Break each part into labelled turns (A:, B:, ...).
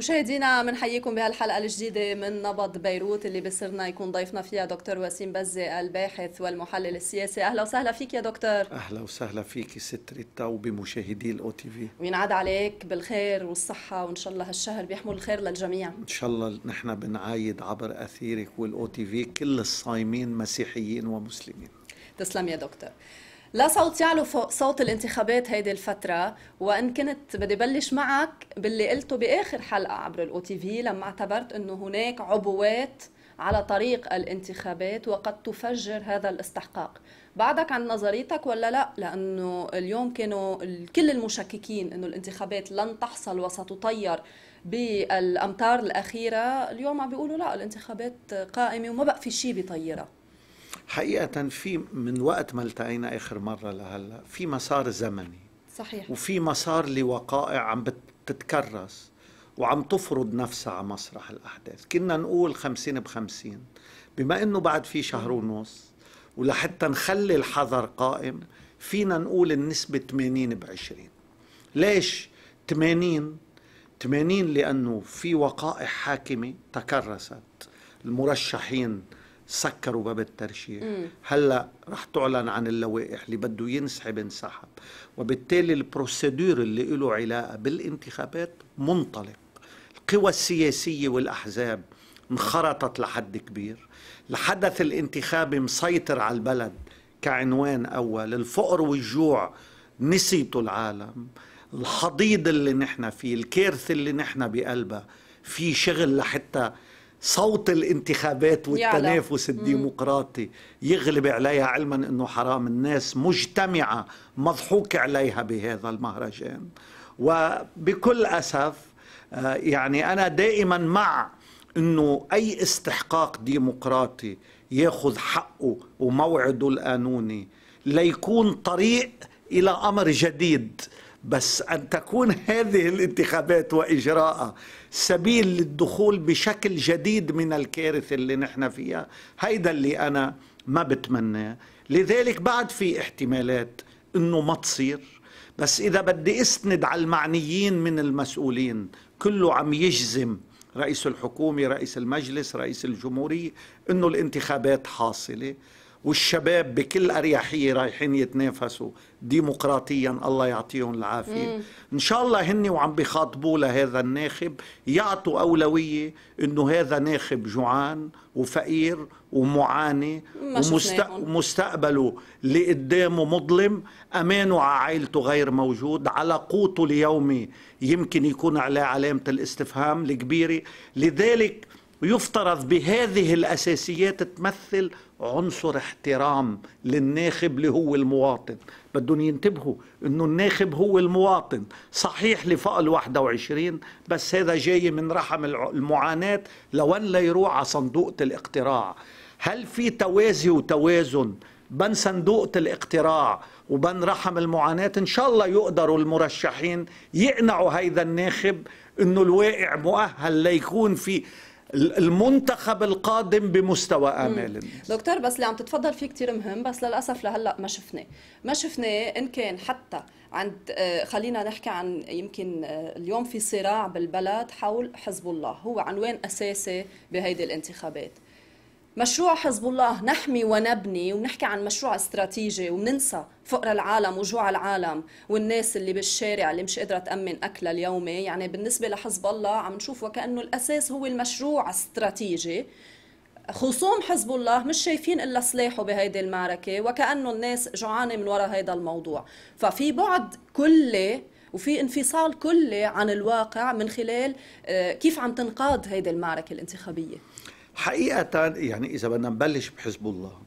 A: مشاهدينا بنحييكم بهالحلقه الجديده من نبض بيروت اللي بصرنا يكون ضيفنا فيها دكتور وسيم بزة الباحث والمحلل السياسي اهلا وسهلا فيك يا دكتور
B: اهلا وسهلا فيك ست ريتا وبمشاهدي الاو تي في
A: وينعاد عليك بالخير والصحه وان شاء الله هالشهر بيحمل الخير للجميع ان
B: شاء الله نحن بنعايد عبر اثيرك والاو تي في كل الصايمين مسيحيين ومسلمين
A: تسلم يا دكتور لا صوت يعلو فوق صوت الانتخابات هيدي الفترة وإن كنت بدي بلش معك باللي قلته بآخر حلقة عبر الأو تي في لما اعتبرت أنه هناك عبوات على طريق الانتخابات وقد تفجر هذا الاستحقاق بعدك عن نظريتك ولا لا لأنه اليوم كانوا كل المشككين أنه الانتخابات لن تحصل وستطير بالأمتار الأخيرة اليوم عم بيقولوا لا الانتخابات قائمة وما بقى في شيء بيطيرها
B: حقيقة في من وقت ما التقينا آخر مرة لهلا في مسار زمني صحيح وفي مسار لوقائع عم بتتكرس وعم تفرض نفسها على مسرح الأحداث كنا نقول خمسين بخمسين بما أنه بعد في شهر ونص ولحتى نخلي الحذر قائم فينا نقول النسبة 80 ب 20 ليش 80 80 لأنه في وقائع حاكمة تكرست المرشحين سكروا باب الترشيح هلا رح تعلن عن اللوائح اللي بده ينسحب انسحب وبالتالي البروسيدور اللي له علاقه بالانتخابات منطلق القوى السياسيه والاحزاب انخرطت لحد كبير الحدث الانتخابي مسيطر على البلد كعنوان اول الفقر والجوع نسيته العالم الحضيض اللي نحن فيه الكارثه اللي نحن بقلبها في شغل لحتى صوت الانتخابات والتنافس الديمقراطي يغلب عليها علما انه حرام الناس مجتمعه مضحوك عليها بهذا المهرجان وبكل اسف آه، يعني انا دائما مع انه اي استحقاق ديمقراطي ياخذ حقه وموعده القانوني ليكون طريق الى امر جديد بس ان تكون هذه الانتخابات واجراءها سبيل للدخول بشكل جديد من الكارثة اللي نحن فيها هيدا اللي أنا ما بتمناه لذلك بعد في احتمالات أنه ما تصير بس إذا بدي أسند على المعنيين من المسؤولين كله عم يجزم رئيس الحكومة رئيس المجلس رئيس الجمهورية أنه الانتخابات حاصلة والشباب بكل اريحيه رايحين يتنافسوا ديمقراطيا الله يعطيهم العافيه مم. ان شاء الله هن وعم بيخاطبوا لهذا الناخب يعطوا اولويه انه هذا ناخب جوعان وفقير ومعاني ومستقبله اللي قدامه مظلم امانه على عائلته غير موجود على قوته اليومي يمكن يكون عليه علامه الاستفهام الكبيره لذلك يفترض بهذه الاساسيات تمثل عنصر احترام للناخب اللي هو المواطن بدهم ينتبهوا انه الناخب هو المواطن صحيح لفوق ال 21 بس هذا جاي من رحم المعاناة لوين ليروح على صندوق الاقتراع هل في توازي وتوازن بين صندوق الاقتراع وبين رحم المعاناة إن شاء الله يقدروا المرشحين يقنعوا هذا الناخب أنه الواقع مؤهل ليكون في المنتخب القادم بمستوى امال
A: دكتور بس اللي عم تتفضل فيه كثير مهم بس للاسف لهلا ما شفناه ما شفناه ان كان حتى عند آه، خلينا نحكي عن يمكن آه، اليوم في صراع بالبلد حول حزب الله هو عنوان اساسي بهيدي الانتخابات مشروع حزب الله نحمي ونبني ونحكي عن مشروع استراتيجي وننسى فقر العالم وجوع العالم والناس اللي بالشارع اللي مش قادره تامن اكلها اليومي يعني بالنسبه لحزب الله عم نشوف وكانه الاساس هو المشروع استراتيجي خصوم حزب الله مش شايفين الا سلاحه بهيدي المعركه وكانه الناس جوعانه من وراء هيدا الموضوع ففي بعد كلي وفي انفصال كلي عن الواقع من خلال آه، كيف عم تنقاد هيدي المعركه الانتخابيه
B: حقيقة يعني إذا بدنا نبلش بحزب الله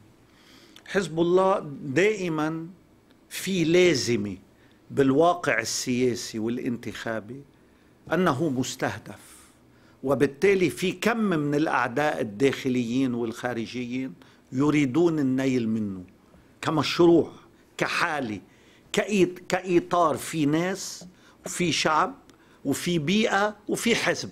B: حزب الله دائما في لازمة بالواقع السياسي والانتخابي أنه مستهدف وبالتالي في كم من الأعداء الداخليين والخارجيين يريدون النيل منه كمشروع كحالة كإطار في ناس وفي شعب وفي بيئة وفي حزب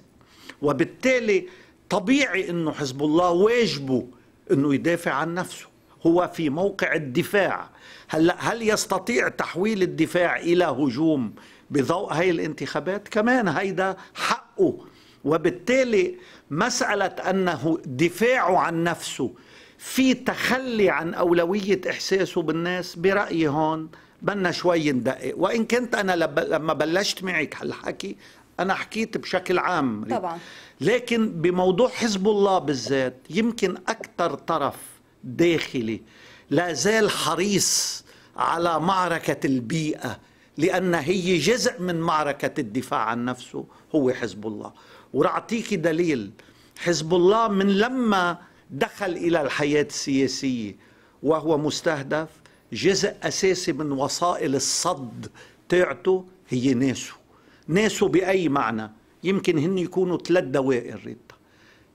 B: وبالتالي طبيعي انه حزب الله واجبه انه يدافع عن نفسه هو في موقع الدفاع هل هل يستطيع تحويل الدفاع الى هجوم بضوء هاي الانتخابات كمان هيدا حقه وبالتالي مساله انه دفاعه عن نفسه في تخلي عن اولويه احساسه بالناس برايي هون بدنا شوي ندقق وان كنت انا لما بلشت معك هالحكي أنا حكيت بشكل عام طبعا لكن بموضوع حزب الله بالذات يمكن أكثر طرف داخلي لا زال حريص على معركة البيئة لأن هي جزء من معركة الدفاع عن نفسه هو حزب الله ورعطيك دليل حزب الله من لما دخل إلى الحياة السياسية وهو مستهدف جزء أساسي من وسائل الصد تاعته هي ناسه ناسوا بأي معنى يمكن هن يكونوا ثلاث دوائر ريتا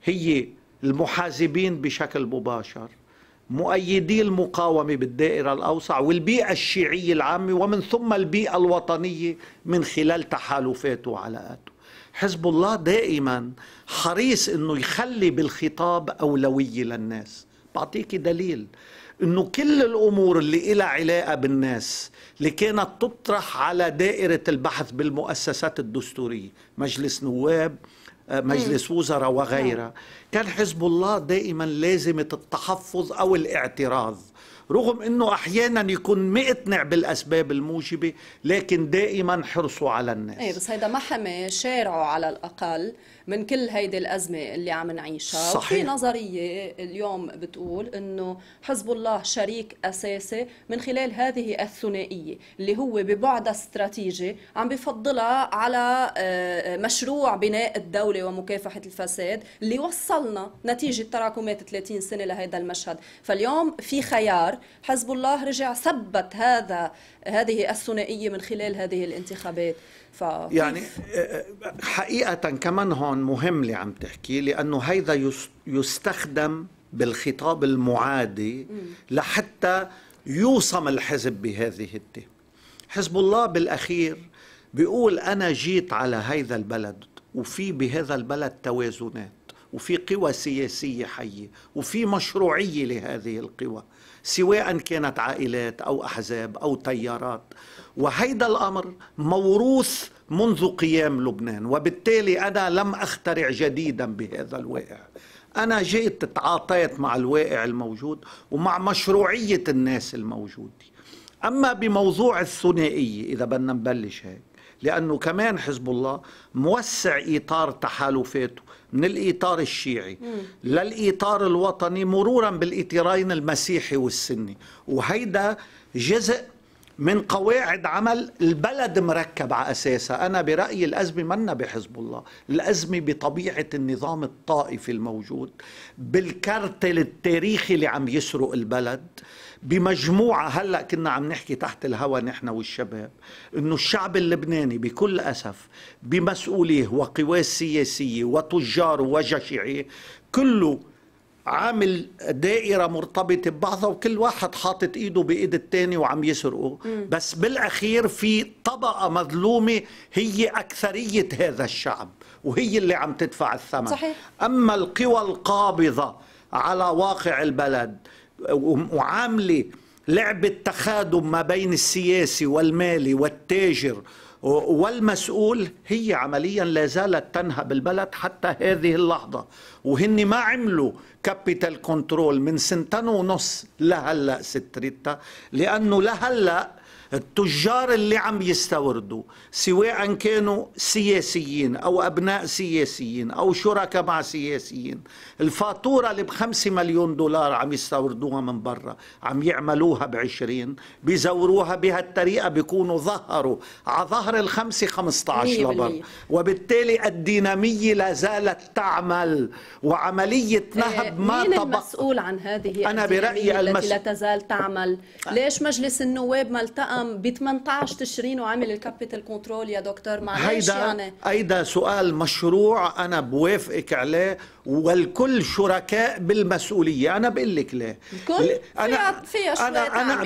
B: هي المحازبين بشكل مباشر مؤيدي المقاومة بالدائرة الأوسع والبيئة الشيعية العامة ومن ثم البيئة الوطنية من خلال تحالفاته وعلاقاته حزب الله دائما حريص أنه يخلي بالخطاب أولوية للناس بعطيك دليل انه كل الامور اللي لها علاقه بالناس اللي كانت تطرح على دائره البحث بالمؤسسات الدستوريه مجلس نواب آه، مجلس وزراء وغيرها نعم. كان حزب الله دائما لازمة التحفظ أو الاعتراض رغم أنه أحيانا يكون مقتنع بالأسباب الموجبة لكن دائما حرصوا على الناس
A: ايه بس هيدا ما حمي شارعه على الأقل من كل هيدي الازمه اللي عم نعيشها صحيح. في نظريه اليوم بتقول انه حزب الله شريك اساسي من خلال هذه الثنائيه اللي هو ببعد استراتيجي عم بفضلها على آه، مشروع بناء الدوله ومكافحه الفساد اللي وصلنا نتيجه تراكمات 30 سنه لهذا المشهد فاليوم في خيار حزب الله رجع ثبت هذا هذه الثنائيه من خلال هذه الانتخابات ف... يعني آه،
B: حقيقه كمان هون مهم اللي عم تحكي لانه هذا يستخدم بالخطاب المعادي لحتى يوصم الحزب بهذه التهمه حزب الله بالاخير بيقول انا جيت على هذا البلد وفي بهذا البلد توازنات وفي قوى سياسية حية وفي مشروعية لهذه القوى سواء كانت عائلات أو أحزاب أو تيارات وهيدا الأمر موروث منذ قيام لبنان وبالتالي أنا لم أخترع جديدا بهذا الواقع أنا جئت تعاطيت مع الواقع الموجود ومع مشروعية الناس الموجودة أما بموضوع الثنائية إذا بدنا نبلش هيك لأنه كمان حزب الله موسع إطار تحالفاته من الإطار الشيعي مم. للإطار الوطني مرورا بالإطارين المسيحي والسني وهيدا جزء من قواعد عمل البلد مركب على أساسها أنا برأيي الأزمة منا بحزب الله الأزمة بطبيعة النظام الطائفي الموجود بالكرتل التاريخي اللي عم يسرق البلد بمجموعة هلأ كنا عم نحكي تحت الهوى نحن والشباب أنه الشعب اللبناني بكل أسف بمسؤوليه وقواه السياسية وتجاره وجشعه كله عامل دائرة مرتبطة ببعضها وكل واحد حاطط ايده بايد الثاني وعم يسرقه بس بالاخير في طبقة مظلومة هي اكثرية هذا الشعب وهي اللي عم تدفع الثمن صحيح. اما القوى القابضة على واقع البلد وعامله لعبة تخادم ما بين السياسي والمالي والتاجر والمسؤول هي عمليا لا زالت تنهب البلد حتى هذه اللحظة وهن ما عملوا كابيتال كنترول من سنتين ونص لهلا ست ريتا لأنه لهلا التجار اللي عم يستوردوا سواء كانوا سياسيين أو أبناء سياسيين أو شركاء مع سياسيين الفاتورة اللي بخمسة مليون دولار عم يستوردوها من برا عم يعملوها بعشرين بيزوروها بهالطريقة بيكونوا ظهروا على ظهر الخمسة 15 لبر وبالتالي الدينامية لا زالت تعمل وعملية نهب آه، ما مين طبق المسؤول
A: عن هذه أنا برأيي التي المس... لا تزال تعمل آه. ليش مجلس النواب ما التقى عام ب 18 تشرين وعمل الكابيتال كنترول يا دكتور معلش يعني
B: هيدا سؤال مشروع انا بوافقك عليه والكل شركاء بالمسؤوليه انا بقول لك ليه الكل انا فيها انا انا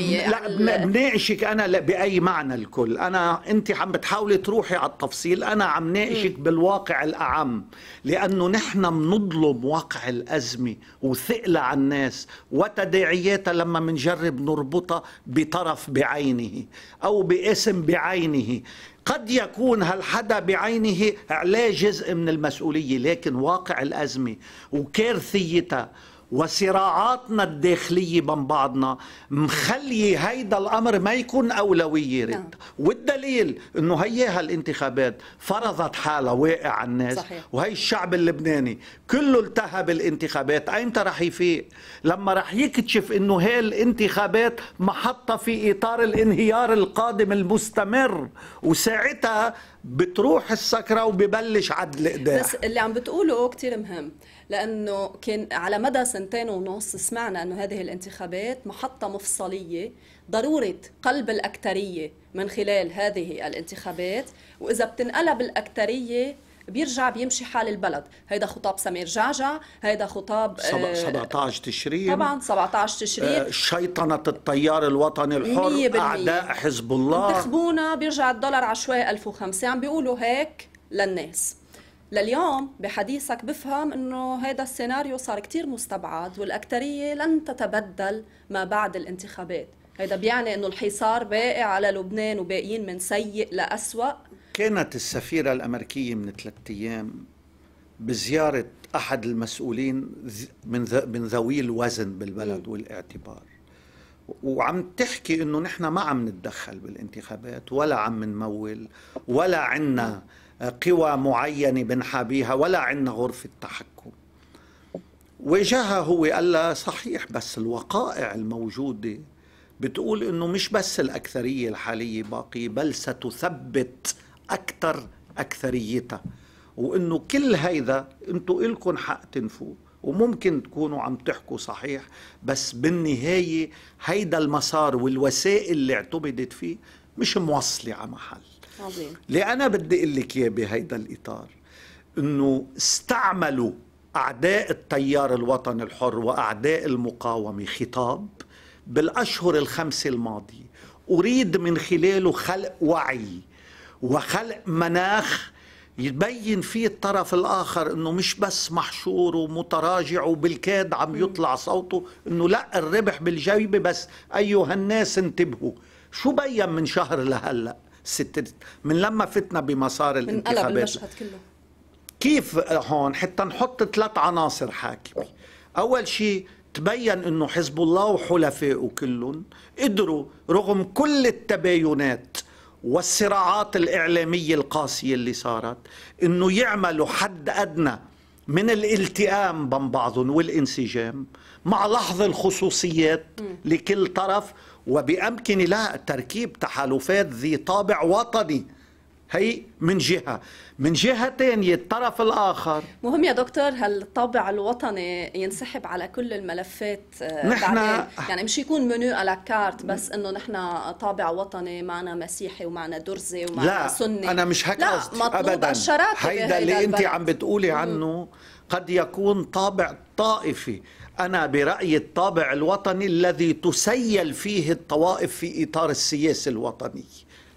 B: لا يعني. بناقشك انا لا باي معنى الكل انا انت عم بتحاولي تروحي على التفصيل انا عم ناقشك بالواقع الاعم لانه نحن بنظلم واقع الازمه وثقله على الناس وتداعياتها لما بنجرب نربطها بطرف بعينه او باسم بعينه قد يكون هالحدا بعينه عليه جزء من المسؤولية لكن واقع الأزمة وكارثيتها وصراعاتنا الداخلية بين بعضنا مخلي هيدا الأمر ما يكون أولوية رد نعم. والدليل أنه هي هالانتخابات فرضت حالة واقع على الناس صحيح. وهي الشعب اللبناني كله التهب بالانتخابات ايمتى رح يفيق لما رح يكتشف أنه هي الانتخابات محطة في إطار الانهيار القادم المستمر وساعتها بتروح السكرة وببلش عدل قدام بس
A: اللي عم بتقوله كتير مهم لأنه كان على مدى سنتين ونص سمعنا أنه هذه الانتخابات محطة مفصلية ضرورة قلب الاكثريه من خلال هذه الانتخابات وإذا بتنقلب الاكثريه بيرجع بيمشي حال البلد هيدا خطاب سمير جعجع هيدا خطاب 17
B: آه، تشرين طبعا
A: 17 تشرين آه،
B: شيطنة التيار الوطني الحر أعداء حزب الله
A: انتخبونا بيرجع الدولار عشوائي 1005 عم بيقولوا هيك للناس لليوم بحديثك بفهم انه هذا السيناريو صار كتير مستبعد والاكثريه لن تتبدل ما بعد الانتخابات هذا بيعني انه الحصار باقي على لبنان وباقيين من سيء لأسوأ
B: كانت السفيرة الأمريكية من ثلاثة أيام بزيارة أحد المسؤولين من من ذوي الوزن بالبلد والاعتبار وعم تحكي انه نحن ما عم نتدخل بالانتخابات ولا عم نمول ولا عنا قوى معينة بنحابيها ولا عندنا غرفة تحكم وجهها هو قال لها صحيح بس الوقائع الموجودة بتقول انه مش بس الاكثريه الحاليه باقيه بل ستثبت اكثر اكثريتها وانه كل هيدا انتم الكم حق تنفوه وممكن تكونوا عم تحكوا صحيح بس بالنهايه هيدا المسار والوسائل اللي اعتمدت فيه مش موصله على محل عظيم ليه أنا بدي أقول لك إياه بهيدا الإطار أنه استعملوا أعداء التيار الوطني الحر وأعداء المقاومة خطاب بالأشهر الخمسة الماضية أريد من خلاله خلق وعي وخلق مناخ يبين فيه الطرف الآخر أنه مش بس محشور ومتراجع وبالكاد عم يطلع صوته أنه لا الربح بالجيبة بس أيها الناس انتبهوا شو بين من شهر لهلأ ست من لما فتنا بمسار الانتخابات المشهد كله كيف هون حتى نحط ثلاث عناصر حاكمه اول شيء تبين انه حزب الله وحلفائه كلهم قدروا رغم كل التباينات والصراعات الإعلامية القاسية اللي صارت أنه يعملوا حد أدنى من الالتئام بين بعضهم والانسجام مع لحظ الخصوصيات لكل طرف وبأمكن لها تركيب تحالفات ذي طابع وطني هي من جهة من جهة تانية الطرف الآخر
A: مهم يا دكتور هالطابع الوطني ينسحب على كل الملفات آه، نحن بعدين. يعني مش يكون منو على كارت بس انه نحن طابع وطني معنا مسيحي ومعنا درزي ومعنا لا سني انا مش هيك قصدي ابدا هيدا اللي انت عم
B: بتقولي عنه قد يكون طابع طائفي أنا برأيي الطابع الوطني الذي تسيل فيه الطوائف في إطار السياسة الوطني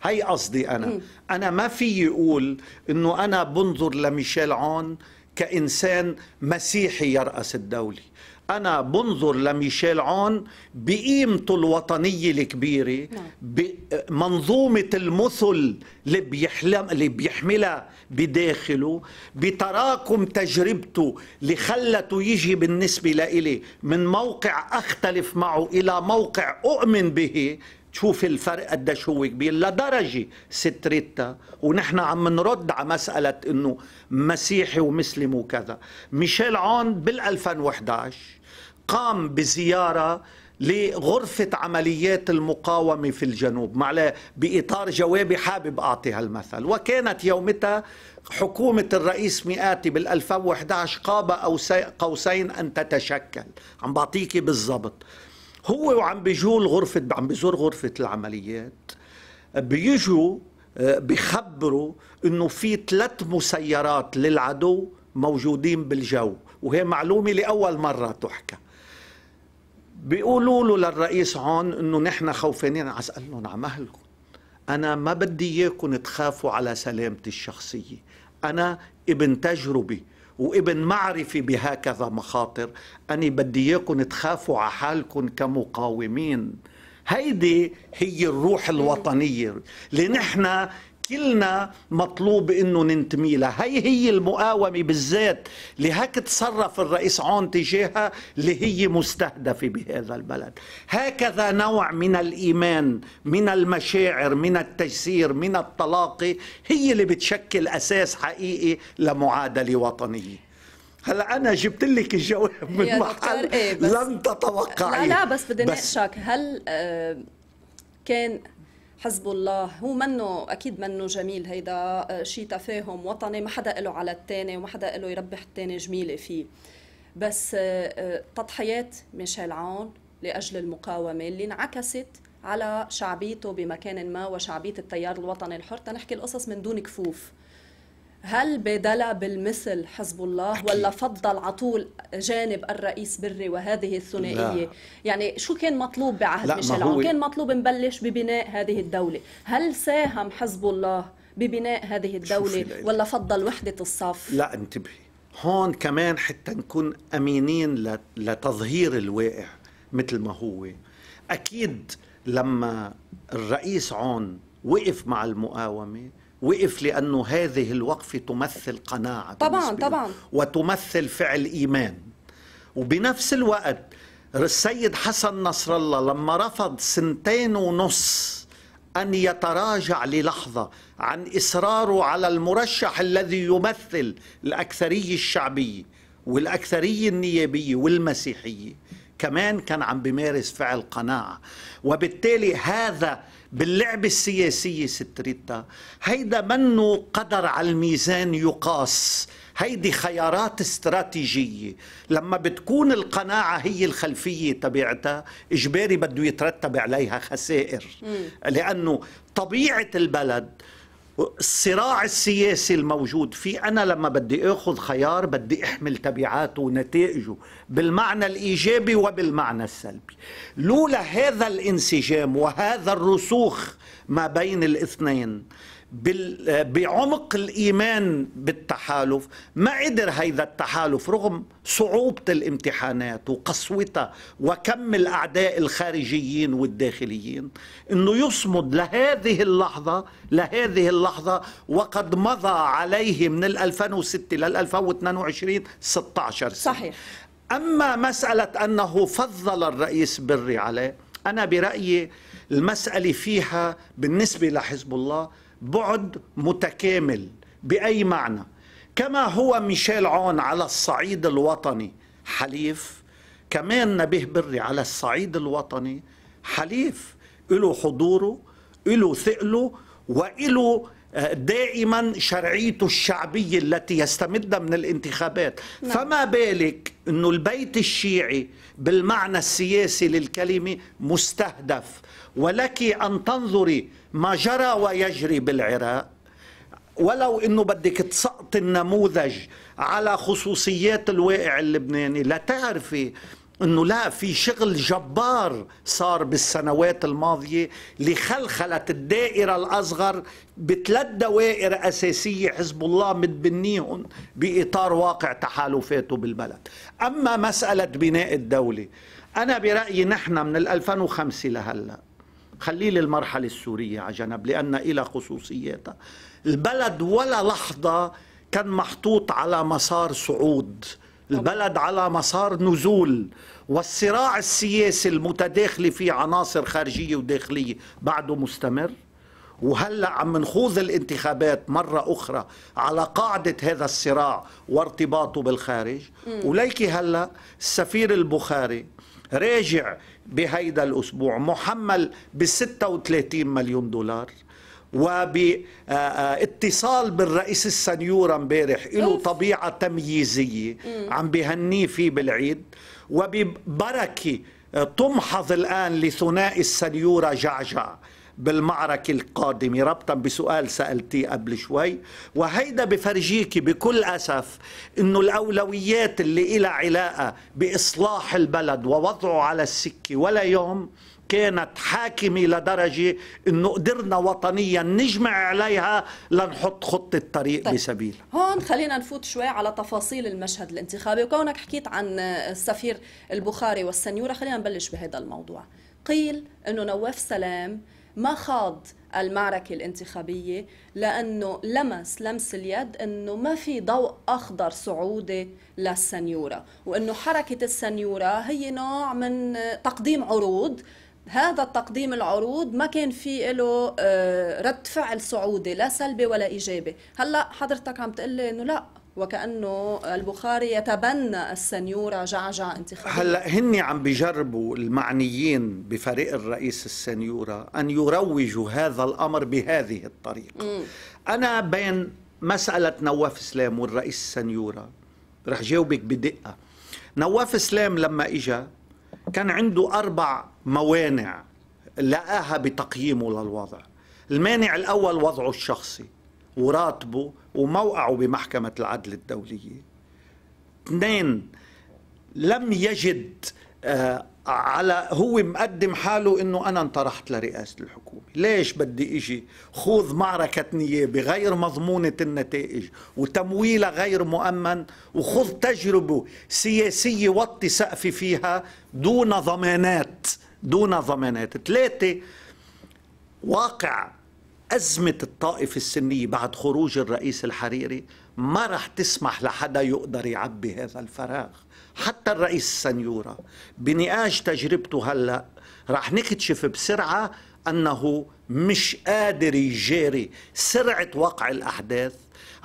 B: هي قصدي أنا أنا ما في يقول أنه أنا بنظر لميشيل عون كإنسان مسيحي يرأس الدولة أنا بنظر لميشيل عون بقيمته الوطنية الكبيرة نعم. بمنظومة المثل اللي بيحلم اللي بيحملها بداخله بتراكم تجربته اللي خلته يجي بالنسبة لإلي من موقع أختلف معه إلى موقع أؤمن به شوف الفرق قديش هو كبير لدرجة ستريتا ونحن عم نرد على مسألة انه مسيحي ومسلم وكذا ميشيل عون بال 2011 قام بزيارة لغرفة عمليات المقاومة في الجنوب مع بإطار جوابي حابب أعطي هالمثل وكانت يومتها حكومة الرئيس مئاتي بال2011 قاب قوسين أن تتشكل عم بعطيكي بالضبط هو وعم بيجول غرفة عم بيزور غرفة العمليات بيجوا بخبروا انه في ثلاث مسيرات للعدو موجودين بالجو وهي معلومة لأول مرة تحكى بيقولوا له للرئيس عون انه نحن خوفانين اسال لهم نعم، على مهلكم انا ما بدي اياكم تخافوا على سلامتي الشخصيه انا ابن تجربه وابن معرفة بهكذا مخاطر أنا بدي إياكم تخافوا على حالكم كمقاومين هيدي هي الروح الوطنية نحن كلنا مطلوب انه ننتمي لها هي هي المقاومه بالذات لهيك تصرف الرئيس عون تجاهها اللي هي مستهدفه بهذا البلد هكذا نوع من الايمان من المشاعر من التجسير من التلاقي هي اللي بتشكل اساس حقيقي لمعادله وطنيه هلا انا جبت لك الجواب من محل إيه لم تتوقعي لا لا بس بدي ناقشك
A: هل آه، كان حزب الله هو منه اكيد منه جميل هيدا آه، شيء تفاهم وطني ما حدا له على الثاني وما حدا له يربح الثاني جميله فيه بس آه، آه، تضحيات ميشيل عون لاجل المقاومه اللي انعكست على شعبيته بمكان ما وشعبيه التيار الوطني الحر تنحكي القصص من دون كفوف هل بدلا بالمثل حزب الله أكيد. ولا فضل عطول جانب الرئيس بري وهذه الثنائيه لا. يعني شو كان مطلوب بعهد ميشيل عون كان مطلوب نبلش ببناء هذه الدوله هل ساهم حزب الله ببناء هذه الدوله ولا فضل وحده الصف
B: لا انتبهي هون كمان حتى نكون امينين لتظهير الواقع مثل ما هو اكيد لما الرئيس عون وقف مع المقاومه وقف لأنه هذه الوقفة تمثل قناعة طبعا طبعا وتمثل فعل إيمان وبنفس الوقت السيد حسن نصر الله لما رفض سنتين ونص أن يتراجع للحظة عن إصراره على المرشح الذي يمثل الأكثرية الشعبية والأكثرية النيابية والمسيحية كمان كان عم بيمارس فعل قناعة وبالتالي هذا باللعبة السياسية ست ريتا هيدا منه قدر على الميزان يقاس هيدي خيارات استراتيجية لما بتكون القناعة هي الخلفية تبعتها إجباري بده يترتب عليها خسائر لأنه طبيعة البلد الصراع السياسي الموجود في أنا لما بدي أخذ خيار بدي أحمل تبعاته ونتائجه بالمعنى الإيجابي وبالمعنى السلبي لولا هذا الانسجام وهذا الرسوخ ما بين الاثنين بعمق الإيمان بالتحالف ما قدر هذا التحالف رغم صعوبة الامتحانات وقسوتها وكم الأعداء الخارجيين والداخليين أنه يصمد لهذه اللحظة لهذه اللحظة وقد مضى عليه من 2006 لل 2022 16 سنة صحيح أما مسألة أنه فضل الرئيس بري عليه أنا برأيي المسألة فيها بالنسبة لحزب الله بعد متكامل باي معنى كما هو ميشيل عون على الصعيد الوطني حليف كمان نبيه بري على الصعيد الوطني حليف له حضوره له ثقله وله آه، دائما شرعيته الشعبية التي يستمدها من الانتخابات نعم. فما بالك أنه البيت الشيعي بالمعنى السياسي للكلمة مستهدف ولك أن تنظري ما جرى ويجري بالعراق ولو انه بدك تسقط النموذج على خصوصيات الواقع اللبناني لتعرفي انه لا في شغل جبار صار بالسنوات الماضيه لخلخلت الدائره الاصغر بثلاث دوائر اساسيه حزب الله متبنيهم باطار واقع تحالفاته بالبلد اما مساله بناء الدوله انا برايي نحن من 2005 لهلا خليه للمرحلة السورية على جنب لأن إلى خصوصياتها البلد ولا لحظة كان محطوط على مسار صعود البلد على مسار نزول والصراع السياسي المتداخل فيه عناصر خارجية وداخلية بعده مستمر وهلا عم نخوض الانتخابات مرة أخرى على قاعدة هذا الصراع وارتباطه بالخارج وليكي هلا السفير البخاري راجع بهيدا الأسبوع محمل ب 36 مليون دولار وباتصال بالرئيس السنيورة امبارح له طبيعة تمييزية عم بهنيه فيه بالعيد وببركة تمحض الآن لثنائي السنيورة جعجع بالمعركة القادمة ربطا بسؤال سألتيه قبل شوي وهيدا بفرجيك بكل أسف أنه الأولويات اللي إلى علاقة بإصلاح البلد ووضعه على السكة ولا يوم كانت حاكمة لدرجة أنه قدرنا وطنيا نجمع عليها لنحط خطة طريق طيب. بسبيل
A: هون خلينا نفوت شوي على تفاصيل المشهد الانتخابي وكونك حكيت عن السفير البخاري والسنيورة خلينا نبلش بهذا الموضوع قيل أنه نواف سلام ما خاض المعركة الانتخابية لأنه لمس لمس اليد أنه ما في ضوء أخضر سعودي للسنيورة وأنه حركة السنيورة هي نوع من تقديم عروض هذا التقديم العروض ما كان في له آه، رد فعل سعودي لا سلبي ولا ايجابي هلا حضرتك عم تقول انه لا وكانه البخاري يتبنى السنيوره جعجع انتخابيا هلا
B: هن عم بيجربوا المعنيين بفريق الرئيس السنيوره ان يروجوا هذا الامر بهذه الطريقه مم. انا بين مساله نواف سلام والرئيس السنيوره رح جاوبك بدقه نواف سلام لما اجا كان عنده اربع موانع لقاها بتقييمه للوضع المانع الاول وضعه الشخصي وراتبه وموقعه بمحكمة العدل الدولية اثنين لم يجد آه، على هو مقدم حاله انه انا انطرحت لرئاسه الحكومه، ليش بدي اجي خوض معركه نيابه غير مضمونه النتائج وتمويلها غير مؤمن وخوض تجربه سياسيه وطي سقفي فيها دون ضمانات، دون ضمانات، ثلاثه واقع أزمة الطائف السنية بعد خروج الرئيس الحريري ما رح تسمح لحدا يقدر يعبي هذا الفراغ حتى الرئيس السنيورة بنقاش تجربته هلأ رح نكتشف بسرعة أنه مش قادر يجاري سرعة وقع الأحداث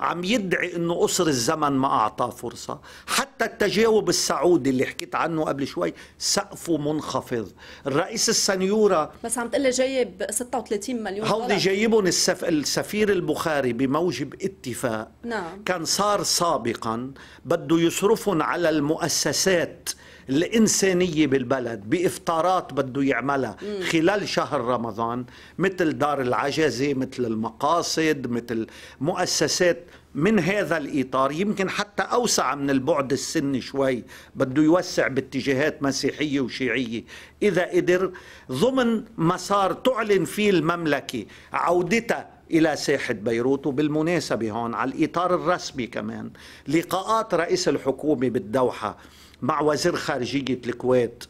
B: عم يدعي انه قصر الزمن ما اعطاه فرصه حتى التجاوب السعودي اللي حكيت عنه قبل شوي سقفه منخفض الرئيس السنيوره
A: بس عم تقول جايب 36 مليون هودي
B: جايبهم السف... السفير البخاري بموجب اتفاق نعم. كان صار سابقا بده يصرفهم على المؤسسات الإنسانية بالبلد بإفطارات بده يعملها خلال شهر رمضان مثل دار العجزة مثل المقاصد مثل مؤسسات من هذا الإطار يمكن حتى أوسع من البعد السني شوي بده يوسع باتجاهات مسيحية وشيعية إذا قدر ضمن مسار تعلن فيه المملكة عودتها الى ساحه بيروت وبالمناسبه هون على الاطار الرسمي كمان لقاءات رئيس الحكومه بالدوحه مع وزير خارجية الكويت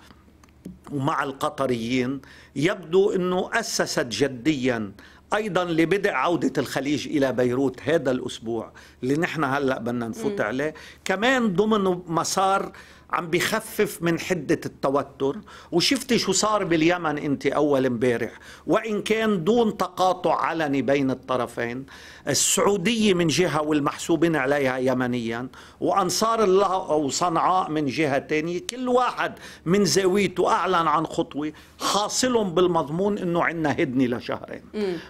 B: ومع القطريين يبدو أنه أسست جديا ايضا لبدء عوده الخليج الى بيروت هذا الاسبوع اللي نحن هلا بدنا نفوت عليه كمان ضمن مسار عم بخفف من حدة التوتر وشفتي شو صار باليمن انت اول امبارح وان كان دون تقاطع علني بين الطرفين السعودية من جهة والمحسوبين عليها يمنيا وانصار الله صنعاء من جهة تانية كل واحد من زاويته اعلن عن خطوة حاصلهم بالمضمون انه عندنا هدنة لشهرين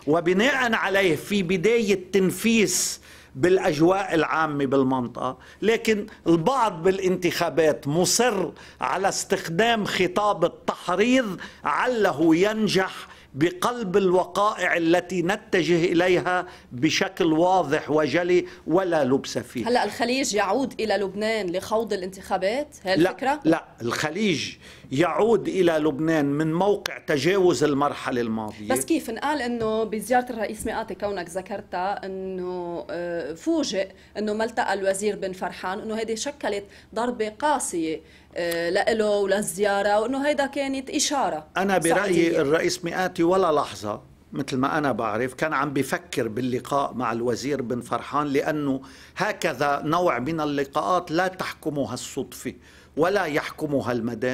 B: وبناء عليه في بداية تنفيذ بالاجواء العامه بالمنطقه، لكن البعض بالانتخابات مصر على استخدام خطاب التحريض عله ينجح بقلب الوقائع التي نتجه اليها بشكل واضح وجلي ولا لبس فيه هلا
A: الخليج يعود الى لبنان لخوض الانتخابات هالفكره لا لا
B: الخليج يعود إلى لبنان من موقع تجاوز المرحلة الماضية بس
A: كيف نقال أنه بزيارة الرئيس مئاتي كونك ذكرتها أنه آه، فوجئ أنه ما التقى الوزير بن فرحان أنه هذه شكلت ضربة قاسية آه، لإله وللزيارة وأنه هيدا كانت إشارة
B: أنا برأيي سعودية. الرئيس مئاتي ولا لحظة مثل ما أنا بعرف كان عم بفكر باللقاء مع الوزير بن فرحان لأنه هكذا نوع من اللقاءات لا تحكمها الصدفة ولا يحكمها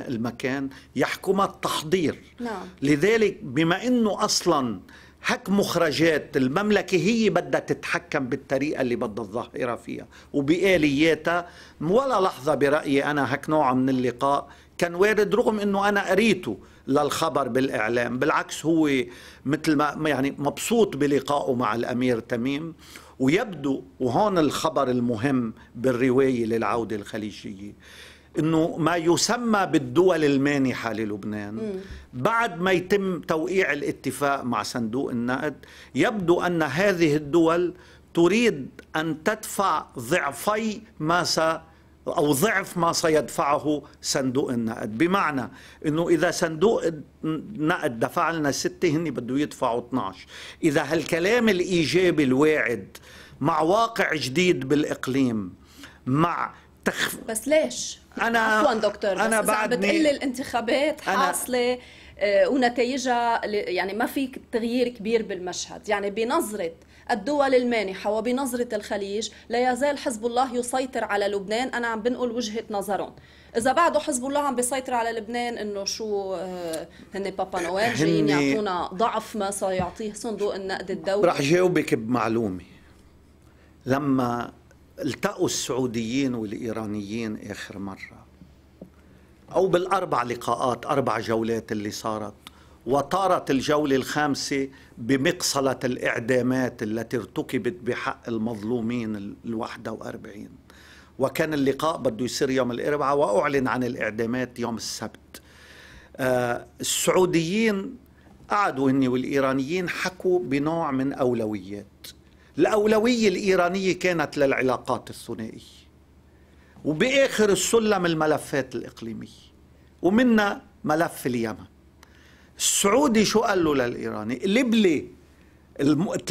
B: المكان يحكمها التحضير نعم. لذلك بما أنه أصلا هك مخرجات المملكة هي بدها تتحكم بالطريقة اللي بدها الظاهرة فيها وبآلياتها ولا لحظة برأيي أنا هك نوع من اللقاء كان وارد رغم أنه أنا قريته للخبر بالإعلام بالعكس هو مثل ما يعني مبسوط بلقائه مع الأمير تميم ويبدو وهون الخبر المهم بالرواية للعودة الخليجية انه ما يسمى بالدول المانحه للبنان بعد ما يتم توقيع الاتفاق مع صندوق النقد يبدو ان هذه الدول تريد ان تدفع ضعفي ما س أو ضعف ما سيدفعه صندوق النقد بمعنى أنه إذا صندوق النقد دفع لنا ستة هن بده يدفعوا 12 إذا هالكلام الإيجابي الواعد مع واقع جديد بالإقليم مع
A: تخف بس ليش؟ انا عفوا دكتور أنا بس بعدني... بتقلي الانتخابات حاصله أنا... آه، ونتائجها يعني ما في تغيير كبير بالمشهد يعني بنظرة الدول المانحة وبنظرة الخليج لا يزال حزب الله يسيطر على لبنان أنا عم بنقل وجهة نظرهم إذا بعده حزب الله عم بيسيطر على لبنان إنه شو آه، هن بابا نويل جايين يعطونا ضعف ما سيعطيه صندوق النقد الدولي رح
B: جاوبك بمعلومة لما التقوا السعوديين والإيرانيين آخر مرة أو بالأربع لقاءات أربع جولات اللي صارت وطارت الجولة الخامسة بمقصلة الإعدامات التي ارتكبت بحق المظلومين ال وأربعين وكان اللقاء بده يصير يوم الأربعاء وأعلن عن الإعدامات يوم السبت آه، السعوديين قعدوا هني والإيرانيين حكوا بنوع من أولويات الأولوية الإيرانية كانت للعلاقات الثنائية وبآخر السلم الملفات الإقليمية ومنها ملف اليمن السعودي شو قال له للإيراني قلب لي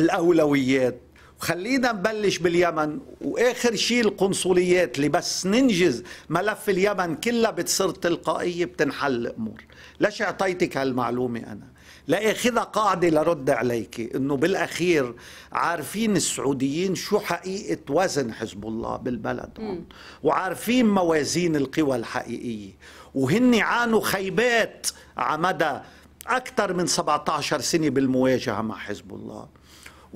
B: الأولويات خلينا نبلش باليمن واخر شيء القنصليات اللي بس ننجز ملف اليمن كلها بتصير تلقائيه بتنحل الامور ليش اعطيتك هالمعلومه انا لآخذها قاعدة لرد عليك أنه بالأخير عارفين السعوديين شو حقيقة وزن حزب الله بالبلد هون وعارفين موازين القوى الحقيقية وهن عانوا خيبات على مدى أكثر من 17 سنة بالمواجهة مع حزب الله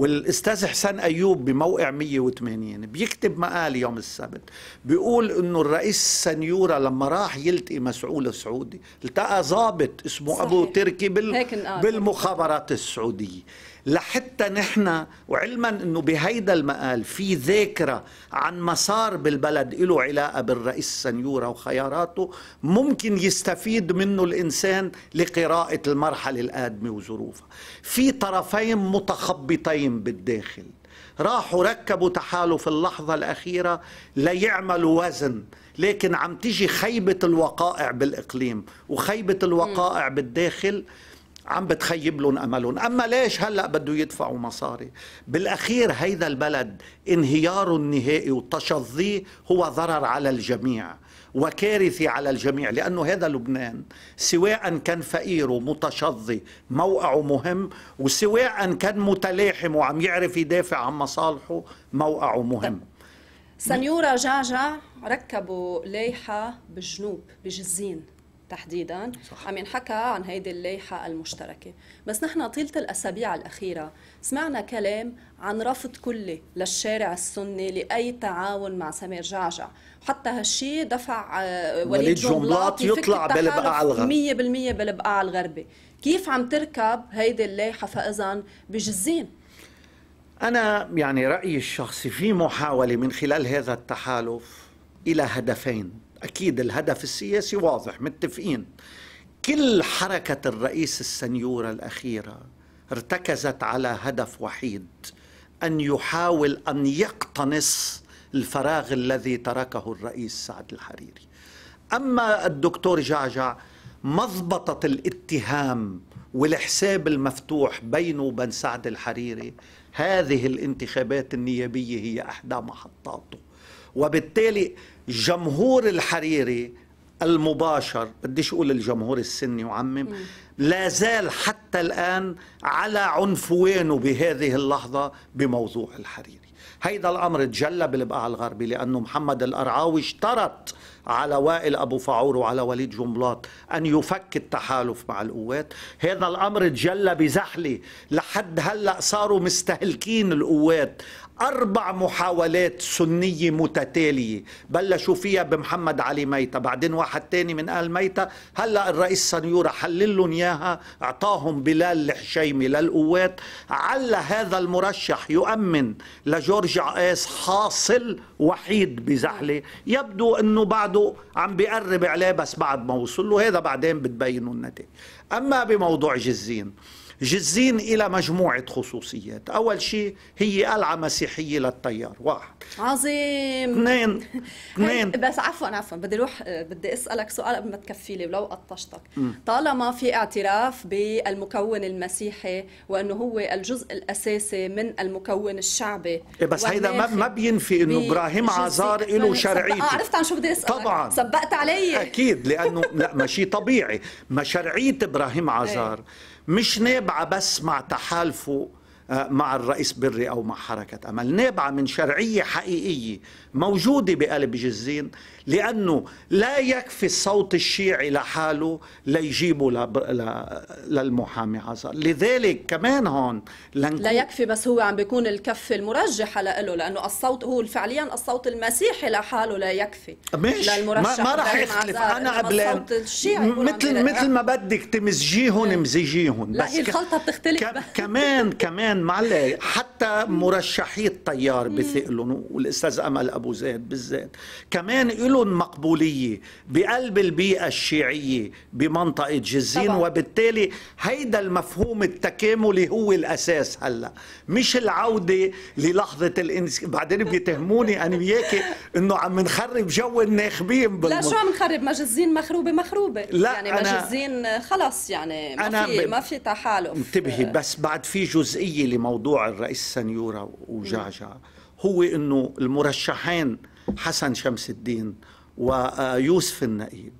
B: والاستاذ حسين ايوب بموقع 180 بيكتب مقال يوم السبت بيقول انه الرئيس سنيورا لما راح يلتقي مسؤول سعودي التقى ضابط اسمه صحيح. ابو تركي بال... بالمخابرات السعوديه لحتى نحن وعلما انه بهيدا المقال في ذاكره عن مسار بالبلد له علاقه بالرئيس سنيوره وخياراته ممكن يستفيد منه الانسان لقراءه المرحله القادمه وظروفها في طرفين متخبطين بالداخل راحوا ركبوا تحالف اللحظة الأخيرة ليعملوا وزن لكن عم تيجي خيبة الوقائع بالإقليم وخيبة الوقائع بالداخل عم بتخيب لهم املهم اما ليش هلا بدو يدفعوا مصاري بالاخير هيدا البلد انهياره النهائي وتشظيه هو ضرر على الجميع وكارثي على الجميع لأنه هذا لبنان سواء كان فقير ومتشظي موقعه مهم وسواء كان متلاحم وعم يعرف يدافع عن مصالحه موقعه مهم
A: سنيورا جعجع ركبوا لايحة بالجنوب بجزين تحديدا صح. عم ينحكى عن هيدي اللائحة المشتركة بس نحن طيلة الأسابيع الأخيرة سمعنا كلام عن رفض كلي للشارع السني لأي تعاون مع سمير جعجع حتى هالشي دفع آه، وليد جملاط يطلع بالبقاع الغربي 100% بالبقاع الغربي كيف عم تركب هيدي اللائحة فإذا بجزين أنا
B: يعني رأيي الشخصي في محاولة من خلال هذا التحالف إلى هدفين أكيد الهدف السياسي واضح متفقين كل حركة الرئيس السنيورة الأخيرة ارتكزت على هدف وحيد أن يحاول أن يقتنص الفراغ الذي تركه الرئيس سعد الحريري أما الدكتور جعجع مضبطة الاتهام والحساب المفتوح بينه وبين سعد الحريري هذه الانتخابات النيابية هي أحدى محطاته وبالتالي جمهور الحريري المباشر بديش اقول الجمهور السني وعمم لا زال حتى الان على عنفوانه بهذه اللحظه بموضوع الحريري هيدا الامر تجلى بالبقاع الغربي لانه محمد القرعاوي اشترط على وائل ابو فعور وعلى وليد جنبلاط ان يفك التحالف مع القوات، هذا الامر تجلى بزحله لحد هلا صاروا مستهلكين القوات أربع محاولات سنية متتالية بلشوا فيها بمحمد علي ميتة بعدين واحد تاني من آل ميتة هلأ الرئيس سنيورة حللهم إياها أعطاهم بلال الحشيمي للقوات على هذا المرشح يؤمن لجورج عقاس حاصل وحيد بزحلة يبدو أنه بعده عم بيقرب عليه بس بعد ما وصل له هذا بعدين بتبينوا النتائج أما بموضوع جزين جزين إلى مجموعة خصوصيات أول شيء هي قلعة مسيحية للطيار واحد
A: عظيم اثنين اثنين بس عفوا عفوا بدي روح آه، بدي أسألك سؤال قبل ما تكفي لي ولو قطشتك طالما في اعتراف بالمكون المسيحي وأنه هو الجزء الأساسي من المكون الشعبي إيه، بس هيدا ما, ما
B: بينفي أنه إبراهيم عزار له شرعيته آه، عرفت
A: عن شو بدي أسألك طبعا سبقت علي
B: أكيد لأنه لا ما شيء طبيعي ما شرعية إبراهيم إيه. عزار مش نابعة بس مع تحالفه آه، مع الرئيس بري أو مع حركة أمل نابعة من شرعية حقيقية موجودة بقلب جزين لأنه لا يكفي الصوت الشيعي لحاله ليجيبوا للمحامي عزار لذلك كمان هون لنكون لا يكفي
A: بس هو عم بيكون الكفة المرجحة له لأنه الصوت هو فعليا الصوت المسيحي لحاله لا يكفي مش للمرشح ما, ما راح يختلف أنا قبلان
B: مثل مثل ما بدك تمزجيهم إيه. مزجيهم بس لا هي الخلطة بتختلف كمان كمان معلي حتى مرشحي التيار بثقلهم والأستاذ أمل أبو زيد بالذات كمان لهم مقبولية بقلب البيئة الشيعية بمنطقة جزين طبعا. وبالتالي هيدا المفهوم التكاملي هو الأساس هلأ مش العودة للحظة الانس... بعدين بيتهموني أنا وياكي أنه عم نخرب جو الناخبين بالم... لا شو عم
A: نخرب مجزين مخروبة مخروبة لا يعني أنا... مجزين خلص يعني ما أنا في ب... ما في تحالف انتبهي بس
B: بعد في جزئية لموضوع الرئيس سنيورة وجعجع هو أنه المرشحين حسن شمس الدين ويوسف آه، النقيب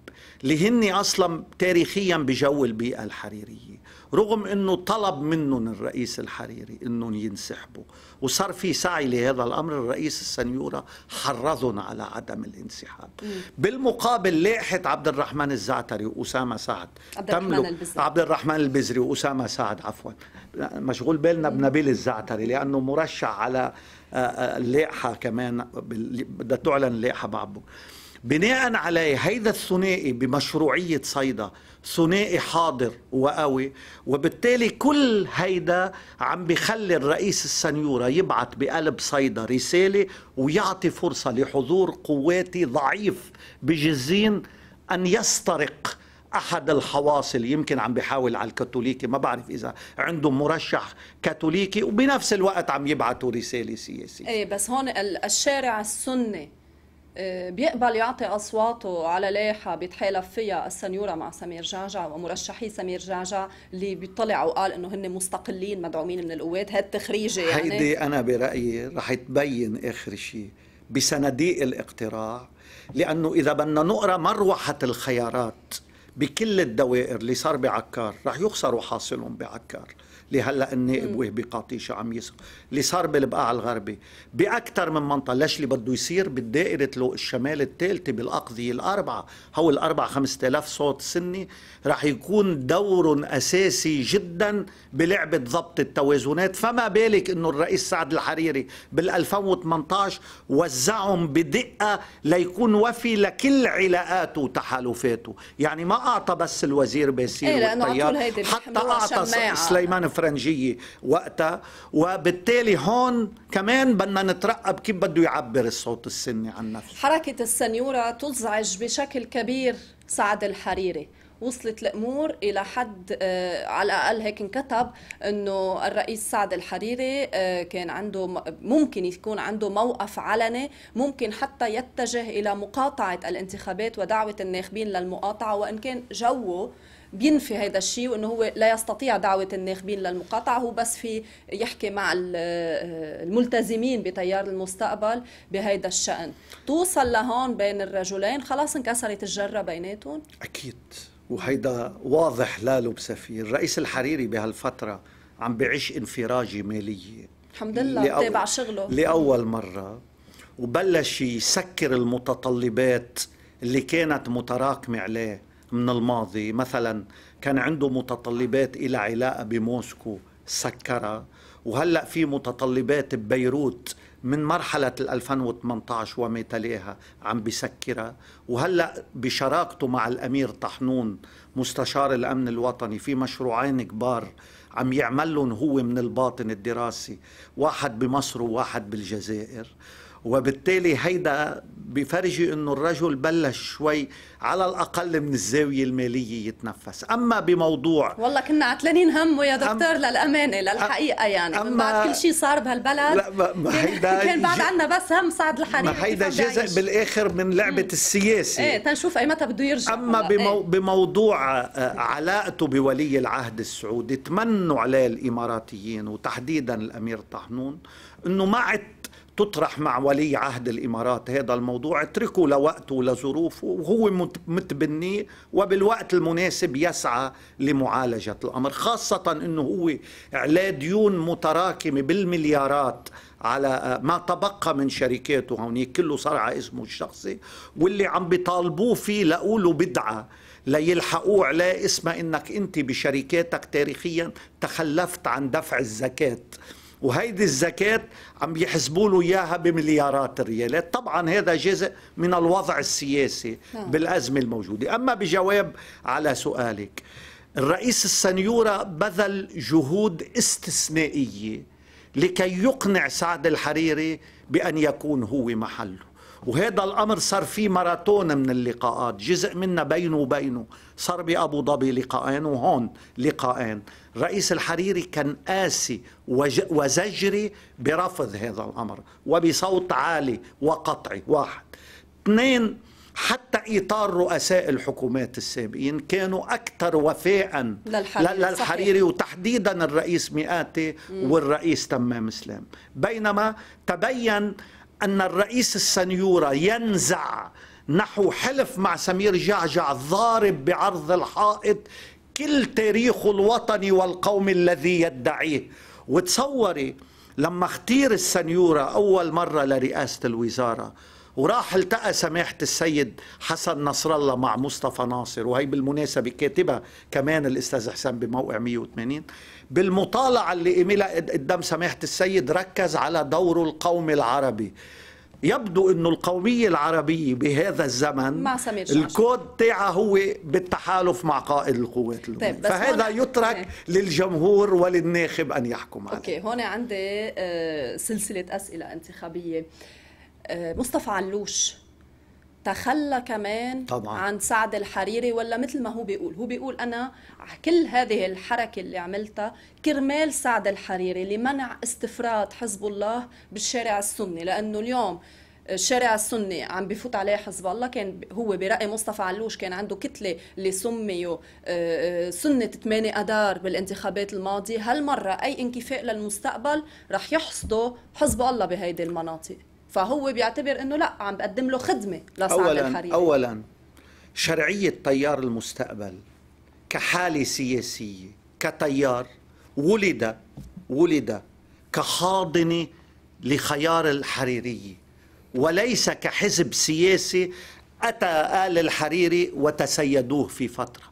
B: لهني أصلا تاريخيا بجو البيئة الحريرية رغم أنه طلب منهم الرئيس الحريري أنهم ينسحبوا وصار في سعي لهذا الأمر الرئيس السنيورة حرضهم على عدم الانسحاب مم. بالمقابل لاحت عبد الرحمن الزعتري وأسامة سعد عبد الرحمن البزري عبد الرحمن البزري وأسامة سعد عفوا مشغول بالنا بنبيل الزعتري لأنه مرشح على اللائحه كمان بدها تعلن اللائحه بعد بناء عليه هيدا الثنائي بمشروعية صيدا ثنائي حاضر وقوي وبالتالي كل هيدا عم بخلي الرئيس السنيورة يبعث بقلب صيدا رسالة ويعطي فرصة لحضور قواتي ضعيف بجزين أن يسترق احد الحواصل يمكن عم بيحاول على الكاثوليكي ما بعرف اذا عنده مرشح كاثوليكي وبنفس الوقت عم يبعثوا رساله سياسيه
A: ايه بس هون الشارع السني إيه، بيقبل يعطي اصواته على لائحه بيتحالف فيها السنيوره مع سمير جعجع ومرشحي سمير جعجع اللي بيطلع وقال انه هن مستقلين مدعومين من القوات هالتخريجه يعني هيدي
B: انا برايي رح تبين اخر شيء بصناديق الاقتراع لانه اذا بدنا نقرا مروحه الخيارات بكل الدوائر اللي صار بعكار رح يخسروا حاصلهم بعكار لهلا النائب وهبي قاطيشة عم يسق اللي صار بالبقاع الغربي باكثر من منطقه ليش اللي بده يصير بالدائره لو الشمال الثالثه بالاقضي الاربعه هو الاربع 5000 صوت سني رح يكون دور اساسي جدا بلعبه ضبط التوازنات فما بالك انه الرئيس سعد الحريري بال 2018 وزعهم بدقه ليكون وفي لكل علاقاته وتحالفاته يعني ما اعطى بس الوزير باسيل إيه والطيار حتى اعطى سليمان الفرنجية وقتها وبالتالي هون كمان بدنا نترقب كيف بده يعبر الصوت السني عن نفسه
A: حركة السنيورة تزعج بشكل كبير سعد الحريري وصلت الامور الى حد آه، على الاقل هيك انكتب انه الرئيس سعد الحريري آه، كان عنده ممكن يكون عنده موقف علني ممكن حتى يتجه الى مقاطعه الانتخابات ودعوه الناخبين للمقاطعه وان كان جوه بينفي هذا الشيء وانه هو لا يستطيع دعوه الناخبين للمقاطعه هو بس في يحكي مع آه، الملتزمين بتيار المستقبل بهذا الشان توصل لهون بين الرجلين خلاص انكسرت الجره بيناتهم
B: اكيد وهيدا واضح لا سفير الرئيس الحريري بهالفتره عم بعيش انفراجه ماليه
A: الحمد لله لأو... تابع شغله لاول
B: مره وبلش يسكر المتطلبات اللي كانت متراكمه عليه من الماضي مثلا كان عنده متطلبات إلى علاقة بموسكو سكرها وهلأ في متطلبات ببيروت من مرحلة 2018 وما تلاها عم بسكرها وهلأ بشراكته مع الأمير طحنون مستشار الأمن الوطني في مشروعين كبار عم يعملهم هو من الباطن الدراسي واحد بمصر وواحد بالجزائر وبالتالي هيدا بفرجي انه الرجل بلش شوي على الاقل من الزاويه الماليه يتنفس اما بموضوع
A: والله كنا عتلانين همه يا دكتور أم للامانه للحقيقه يعني أما من بعد كل شيء صار بهالبلد لا
B: ما هيدا كان بعد
A: عنا بس هم سعد الحريري ما هيدا جزء عايش.
B: بالاخر من لعبه السياسه ايه
A: تنشوف اي متى بده يرجع اما بمو إيه؟
B: بموضوع آه، علاقته بولي العهد السعودي تمنوا عليه الاماراتيين وتحديدا الامير طحنون انه ما عد تطرح مع ولي عهد الإمارات هذا الموضوع اتركه لوقته ولظروفه وهو متبنيه وبالوقت المناسب يسعى لمعالجة الأمر خاصة أنه هو اعلى ديون متراكمة بالمليارات على آه، ما تبقى من شركاته هونيك كله صار على اسمه الشخصي واللي عم بيطالبوه فيه لقوله بدعه ليلحقوه على اسمه انك انت بشركاتك تاريخيا تخلفت عن دفع الزكاه وهيدي الزكاة عم يحسبوا له إياها بمليارات الريالات طبعا هذا جزء من الوضع السياسي نعم. بالأزمة الموجودة أما بجواب على سؤالك الرئيس السنيورة بذل جهود استثنائية لكي يقنع سعد الحريري بأن يكون هو محله وهذا الامر صار في ماراثون من اللقاءات جزء منا بينه وبينه صار بابو ظبي لقاءين وهون لقاءين رئيس الحريري كان قاسي وزجري برفض هذا الامر وبصوت عالي وقطعي واحد اثنين حتى اطار رؤساء الحكومات السابقين كانوا اكثر وفاء للحريري, للحريري وتحديدا الرئيس مئاتي والرئيس تمام اسلام بينما تبين أن الرئيس السنيورة ينزع نحو حلف مع سمير جعجع ضارب بعرض الحائط كل تاريخه الوطني والقومي الذي يدعيه وتصوري لما اختير السنيورة أول مرة لرئاسة الوزارة وراح التقى سماحة السيد حسن نصر الله مع مصطفى ناصر وهي بالمناسبة كاتبها كمان الأستاذ حسام بموقع 180 بالمطالعة اللي قيملها قدام سماحة السيد ركز على دوره القومي العربي يبدو أن القومية العربية بهذا الزمن مع سمير الكود تاعها هو بالتحالف مع قائد القوات طيب فهذا يترك هنا. إيه. للجمهور وللناخب أن يحكم عليه
A: أوكي هون عندي آه، سلسلة أسئلة انتخابية آه، مصطفى علوش تخلى كمان طبعا. عن سعد الحريري ولا مثل ما هو بيقول هو بيقول أنا كل هذه الحركة اللي عملتها كرمال سعد الحريري لمنع استفراد حزب الله بالشارع السني لأنه اليوم الشارع السني عم بفوت عليه حزب الله كان هو برأي مصطفى علوش كان عنده كتلة اللي سميوا آه، آه، سنة 8 أدار بالانتخابات الماضية هالمرة أي انكفاء للمستقبل رح يحصدوا حزب الله بهيدي المناطق فهو بيعتبر انه لا عم بقدم له خدمه لصعب أولاً الحريري اولا
B: شرعيه تيار المستقبل كحاله سياسيه كتيار ولد ولد كحاضنه لخيار الحريري وليس كحزب سياسي اتى ال الحريري وتسيدوه في فتره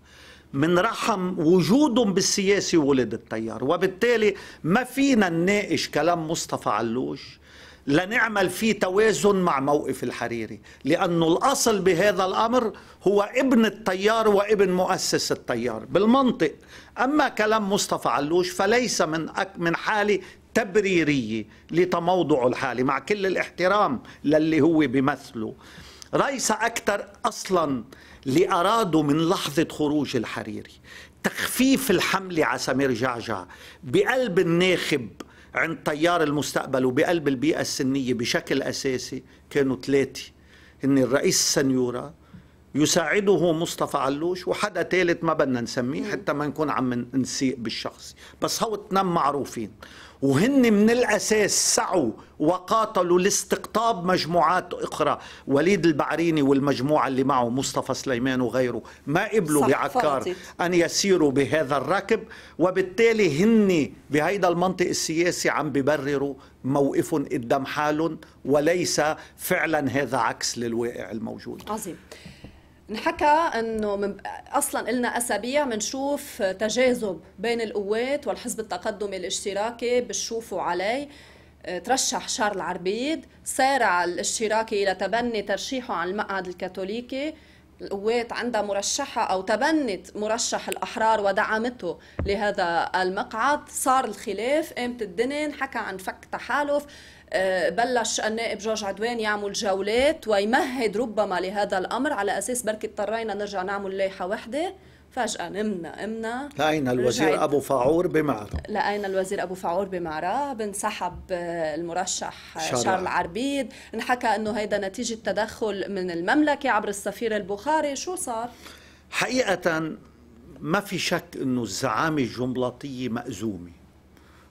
B: من رحم وجودهم بالسياسة ولد التيار وبالتالي ما فينا نناقش كلام مصطفى علوش لنعمل في توازن مع موقف الحريري لأنه الأصل بهذا الأمر هو ابن التيار وابن مؤسس التيار بالمنطق أما كلام مصطفى علوش فليس من من حالة تبريرية لتموضعه الحالي مع كل الاحترام للي هو بيمثله رئيس أكثر أصلا اللي أرادوا من لحظة خروج الحريري تخفيف الحملة على سمير جعجع بقلب الناخب عند تيار المستقبل وبقلب البيئة السنية بشكل أساسي كانوا ثلاثة هن الرئيس السنيورة يساعده مصطفى علوش وحدا ثالث ما بدنا نسميه حتى ما نكون عم نسيء بالشخص بس هو اثنين معروفين وهن من الأساس سعوا وقاتلوا لاستقطاب مجموعات أخرى وليد البعريني والمجموعة اللي معه مصطفى سليمان وغيره ما قبلوا بعكار فاضل. أن يسيروا بهذا الركب وبالتالي هن بهيدا المنطق السياسي عم ببرروا موقفهم قدام حالهم وليس فعلا هذا عكس للواقع الموجود
A: عظيم انحكى انه من اصلا لنا اسابيع بنشوف تجاذب بين القوات والحزب التقدمي الاشتراكي بشوفوا عليه آه، ترشح شارل عربيد سارع الاشتراكي الى تبني ترشيحه عن المقعد الكاثوليكي القوات عندها مرشحة أو تبنت مرشح الأحرار ودعمته لهذا المقعد صار الخلاف قامت الدنين حكى عن فك تحالف آه، بلش النائب جورج عدوان يعمل جولات ويمهد ربما لهذا الامر على اساس بركي اضطرينا نرجع نعمل لائحه وحده فجأة نمنا نمنا
B: لقينا الوزير أبو فاعور بمعرة
A: لقينا الوزير أبو فاعور بمعرة بنسحب آه، المرشح آه، شارل عربيد انحكى أنه هيدا نتيجة تدخل من المملكة عبر السفير البخاري شو صار؟
B: حقيقة ما في شك أنه الزعامة الجنبلاطيه مأزومة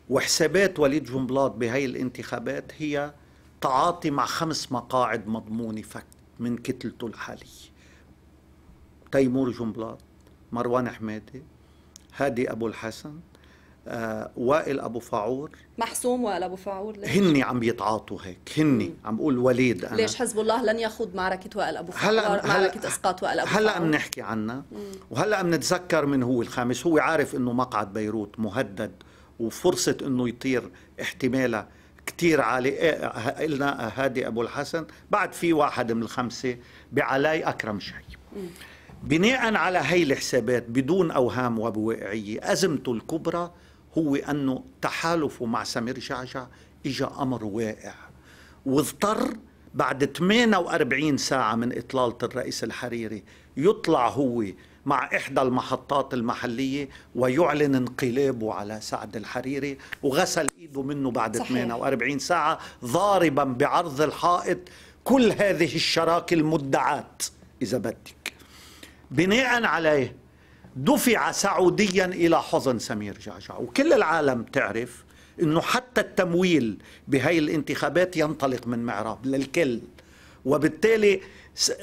B: وحسابات وليد جنبلاط بهي الانتخابات هي تعاطي مع خمس مقاعد مضمونة فك من كتلته الحالية تيمور جنبلاط مروان حمادي هادي أبو الحسن آه، وائل ابو فاعور
A: محسوم وائل ابو فاعور ليش؟
B: هن عم يتعاطوا هيك هن عم بقول وليد انا ليش
A: حزب الله لن يخوض معركه وائل ابو فاعور هلا معركه هلأ اسقاط وائل ابو هلا بنحكي
B: عنها وهلا بنتذكر من هو الخامس هو عارف انه مقعد بيروت مهدد وفرصة أنه يطير احتمالها كتير عالي إيه، قلنا هادي أبو الحسن بعد في واحد من الخمسة بعلاي أكرم شهيب بناء على هي الحسابات بدون أوهام وبواقعية أزمته الكبرى هو أنه تحالفه مع سمير جعجع إجا أمر واقع واضطر بعد 48 ساعة من إطلالة الرئيس الحريري يطلع هو مع إحدى المحطات المحلية ويعلن انقلابه على سعد الحريري وغسل إيده منه بعد صحيح. 48 ساعة ضاربا بعرض الحائط كل هذه الشراكة المدعات إذا بدك بناء عليه دفع سعوديا إلى حضن سمير جعجع وكل العالم تعرف أنه حتى التمويل بهي الانتخابات ينطلق من معراب للكل وبالتالي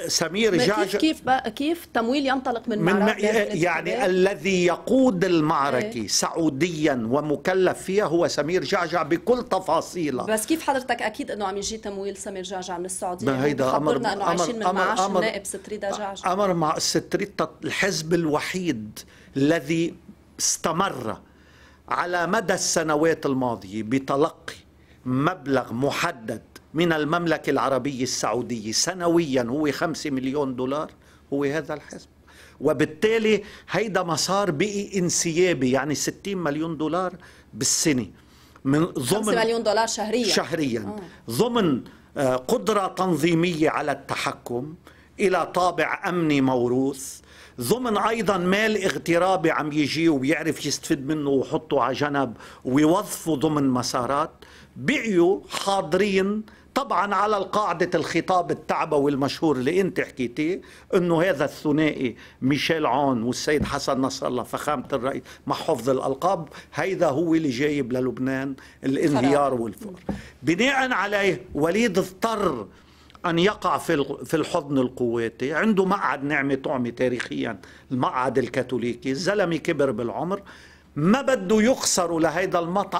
B: سمير جعجع كيف
A: كيف, كيف تمويل ينطلق من, من معركة يعني
B: الذي يقود المعركة ايه؟ سعوديا ومكلف فيها هو سمير جعجع بكل تفاصيلها
A: بس كيف حضرتك اكيد انه عم يجي تمويل سمير جعجع من السعودية ما هيدا يعني امر انه أمر عايشين من أمر معاش أمر النائب ستريدا جعجع
B: امر مع ستريدا الحزب الوحيد الذي استمر على مدى السنوات الماضية بتلقي مبلغ محدد من المملكة العربية السعودية سنويا هو خمسة مليون دولار هو هذا الحزب وبالتالي هيدا مسار بقي انسيابي يعني 60 مليون دولار بالسنة من ضمن 5 مليون
A: دولار شهريا شهريا
B: أوه. ضمن آه، قدرة تنظيمية على التحكم إلى طابع أمني موروث ضمن ايضا مال اغترابي عم يجي وبيعرف يستفيد منه ويحطه على جنب ويوظفه ضمن مسارات بقيوا حاضرين طبعا على القاعدة الخطاب التعبوي المشهور اللي انت حكيتيه انه هذا الثنائي ميشيل عون والسيد حسن نصر الله فخامة الرئيس مع حفظ الألقاب هيدا هو اللي جايب للبنان الانهيار والفقر بناء عليه وليد اضطر أن يقع في في الحضن القواتي عنده مقعد نعمة طعمة تاريخيا المقعد الكاثوليكي الزلمة كبر بالعمر ما بده يخسروا لهيدا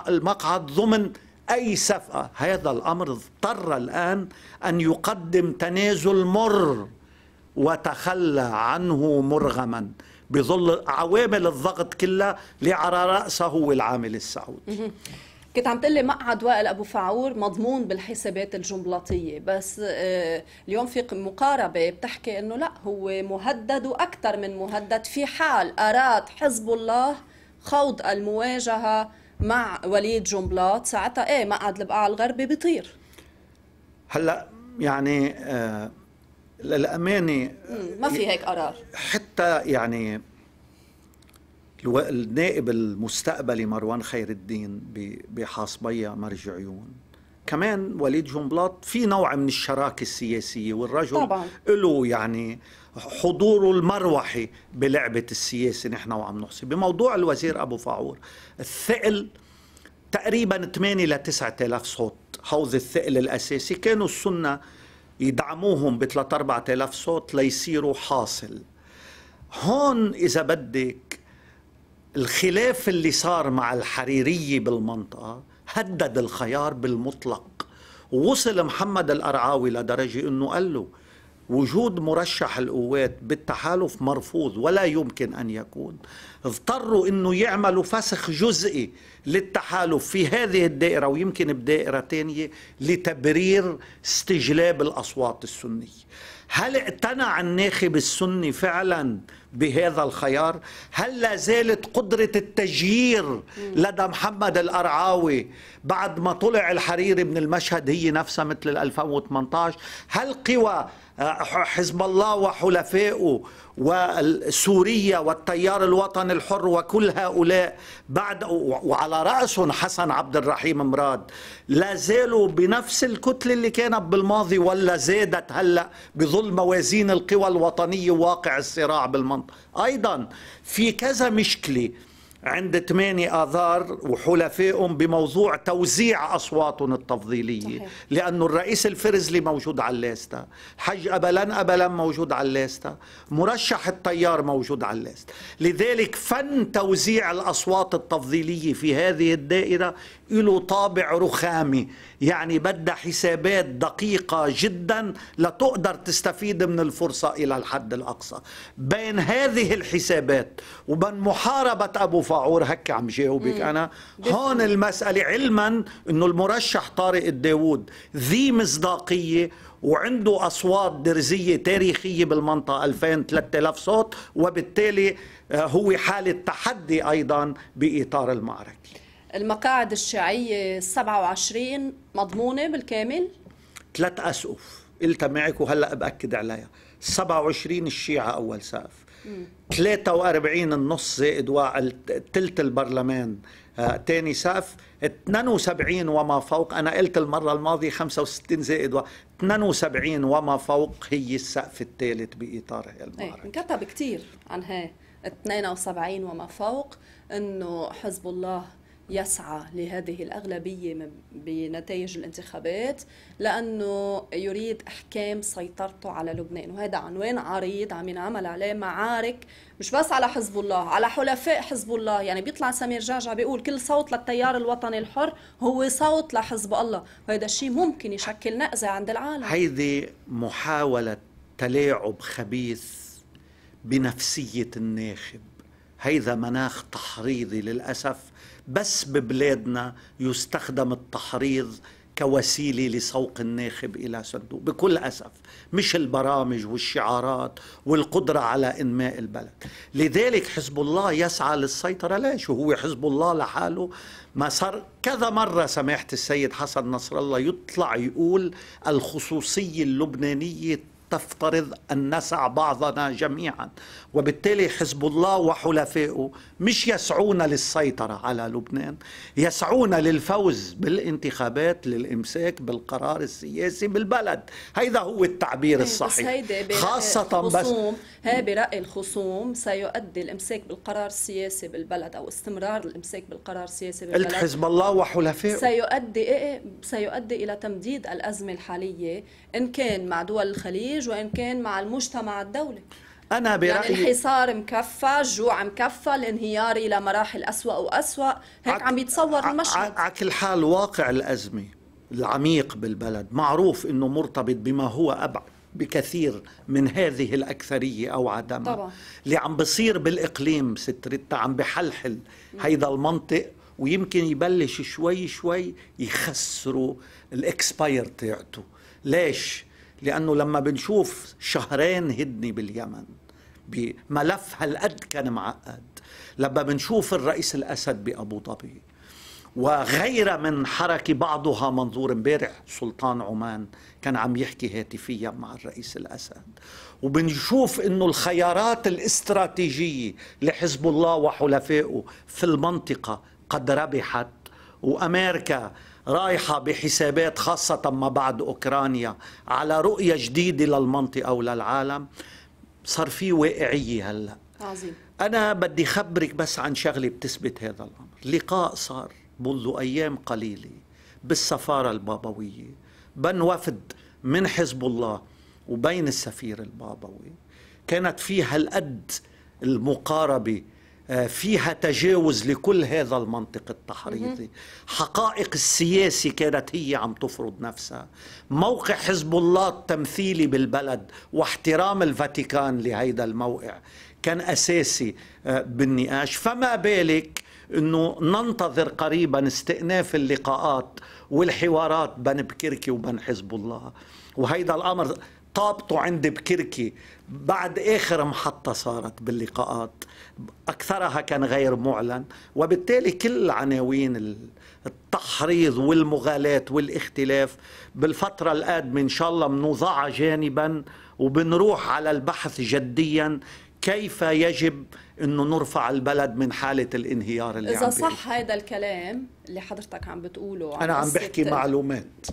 B: المقعد ضمن أي سفقة هذا الأمر اضطر الآن أن يقدم تنازل مر وتخلى عنه مرغما بظل عوامل الضغط كلها لعرى رأسه هو العامل السعودي
A: كنت عم تقلي مقعد وائل ابو فعور مضمون بالحسابات الجملاطيه بس آه، اليوم في مقاربه بتحكي انه لا هو مهدد واكثر من مهدد في حال اراد حزب الله خوض المواجهه مع وليد جنبلاط ساعتها ايه مقعد البقاع الغربي بيطير
B: هلا يعني آه، للامانه
A: ما في هيك قرار
B: حتى يعني النائب المستقبلي مروان خير الدين بحاصبية مرج عيون كمان وليد جنبلاط في نوع من الشراكه السياسيه والرجل طبعا له يعني آه حضوره المروحي بلعبة السياسة نحن وعم نحصي بموضوع الوزير أبو فاعور الثقل تقريبا 8 ل 9000 صوت حوز الثقل الأساسي كانوا السنة يدعموهم ب 3 4000 صوت ليصيروا حاصل هون إذا بدك الخلاف اللي صار مع الحريرية بالمنطقة هدد الخيار بالمطلق ووصل محمد القرعاوي لدرجة أنه قال له وجود مرشح القوات بالتحالف مرفوض ولا يمكن ان يكون اضطروا انه يعملوا فسخ جزئي للتحالف في هذه الدائره ويمكن بدائره ثانيه لتبرير استجلاب الاصوات السنيه هل اقتنع الناخب السني فعلا بهذا الخيار هل لا زالت قدرة التجيير لدى محمد القرعاوي بعد ما طلع الحريري من المشهد هي نفسها مثل 2018 هل قوى حزب الله وحلفائه وسوريا والتيار الوطني الحر وكل هؤلاء بعد وعلى رأسهم حسن عبد الرحيم مراد لا زالوا بنفس الكتلة اللي كانت بالماضي ولا زادت هلأ بظل موازين القوى الوطنية واقع الصراع بالمنطقة أيضا في كذا مشكلة عند 8 آذار وحلفائهم بموضوع توزيع أصواتهم التفضيلية لأنه الرئيس الفرزلي موجود على الليستا حج أبلن أبلن موجود على الليستا مرشح الطيار موجود على الليستا لذلك فن توزيع الأصوات التفضيلية في هذه الدائرة له طابع رخامي يعني بدها حسابات دقيقة جدا لتقدر تستفيد من الفرصة إلى الحد الأقصى بين هذه الحسابات وبين محاربة أبو فاعور هكا عم جاوبك أنا هون المسألة علما أنه المرشح طارق الداود ذي مصداقية وعنده أصوات درزية تاريخية بالمنطقة 2000-3000 صوت وبالتالي آه، هو حالة تحدي أيضا بإطار المعركة
A: المقاعد الشيعية 27 مضمونة بالكامل؟
B: ثلاث أسقف قلتها معك وهلأ بأكد عليها 27 الشيعة أول سقف 43 النص زائد ثلث البرلمان ثاني آه، سقف 72 وما فوق أنا قلت المرة الماضية 65 زائد و... 72 وما فوق هي السقف الثالث بإطار هي إيه، المعركة
A: انكتب كثير عن هاي 72 وما فوق انه حزب الله يسعى لهذه الأغلبية بنتائج الانتخابات لأنه يريد إحكام سيطرته على لبنان وهذا عنوان عريض عم ينعمل عليه معارك مش بس على حزب الله على حلفاء حزب الله يعني بيطلع سمير جعجع بيقول كل صوت للتيار الوطني الحر هو صوت لحزب الله وهذا الشيء ممكن يشكل نأزة عند العالم
B: هيدي محاولة تلاعب خبيث بنفسية الناخب هذا مناخ تحريضي للأسف بس ببلادنا يستخدم التحريض كوسيله لسوق الناخب الى صندوق بكل اسف مش البرامج والشعارات والقدره على انماء البلد لذلك حزب الله يسعى للسيطره ليش وهو حزب الله لحاله ما صار كذا مرة سماحة السيد حسن نصر الله يطلع يقول الخصوصية اللبنانية تفترض أن نسع بعضنا جميعا وبالتالي حزب الله وحلفائه مش يسعون للسيطرة على لبنان يسعون للفوز بالانتخابات للإمساك بالقرار السياسي بالبلد هذا هو التعبير إيه، الصحيح خاصة بس
A: هي برأي الخصوم سيؤدي الامساك بالقرار السياسي بالبلد او استمرار الامساك بالقرار السياسي بالبلد قلت حزب
B: الله وحلفائه
A: سيؤدي إيه, إيه، سيؤدي الى تمديد الازمه الحاليه ان كان مع دول الخليج وان كان مع المجتمع الدولي انا يعني برايي يعني الحصار مكفى الجوع مكفى الانهيار الى مراحل اسوا واسوا هيك عم يتصور
B: المشهد على كل حال واقع الازمه العميق بالبلد معروف انه مرتبط بما هو ابعد بكثير من هذه الأكثرية أو عدمها طبعا. اللي عم بصير بالإقليم ستريتا عم بحلحل هيدا المنطق ويمكن يبلش شوي شوي يخسروا الاكسباير تاعته ليش؟ لأنه لما بنشوف شهرين هدنة باليمن بملف هالقد كان معقد لما بنشوف الرئيس الأسد بأبو ظبي وغير من حركة بعضها منظور امبارح سلطان عمان كان عم يحكي هاتفيا مع الرئيس الأسد وبنشوف انه الخيارات الاستراتيجية لحزب الله وحلفائه في المنطقة قد ربحت وأمريكا رايحة بحسابات خاصة ما بعد أوكرانيا على رؤية جديدة للمنطقة وللعالم صار في واقعية هلأ عظيم أنا بدي خبرك بس عن شغلة بتثبت هذا الأمر لقاء صار منذ أيام قليلة بالسفارة البابوية بن وفد من حزب الله وبين السفير البابوي كانت فيها الأد المقاربة آه، فيها تجاوز لكل هذا المنطق التحريضي حقائق السياسة كانت هي عم تفرض نفسها موقع حزب الله التمثيلي بالبلد واحترام الفاتيكان لهيدا الموقع كان أساسي آه، بالنقاش فما بالك انه ننتظر قريبا استئناف اللقاءات والحوارات بين بكركي وبين حزب الله وهيدا الامر طابته عند بكركي بعد اخر محطه صارت باللقاءات اكثرها كان غير معلن وبالتالي كل عناوين التحريض والمغالاه والاختلاف بالفتره القادمه ان شاء الله بنوضعها جانبا وبنروح على البحث جديا كيف يجب انه نرفع البلد من حاله الانهيار اللي اذا عم صح
A: هذا الكلام اللي حضرتك عم بتقوله انا عم بحكي
B: معلومات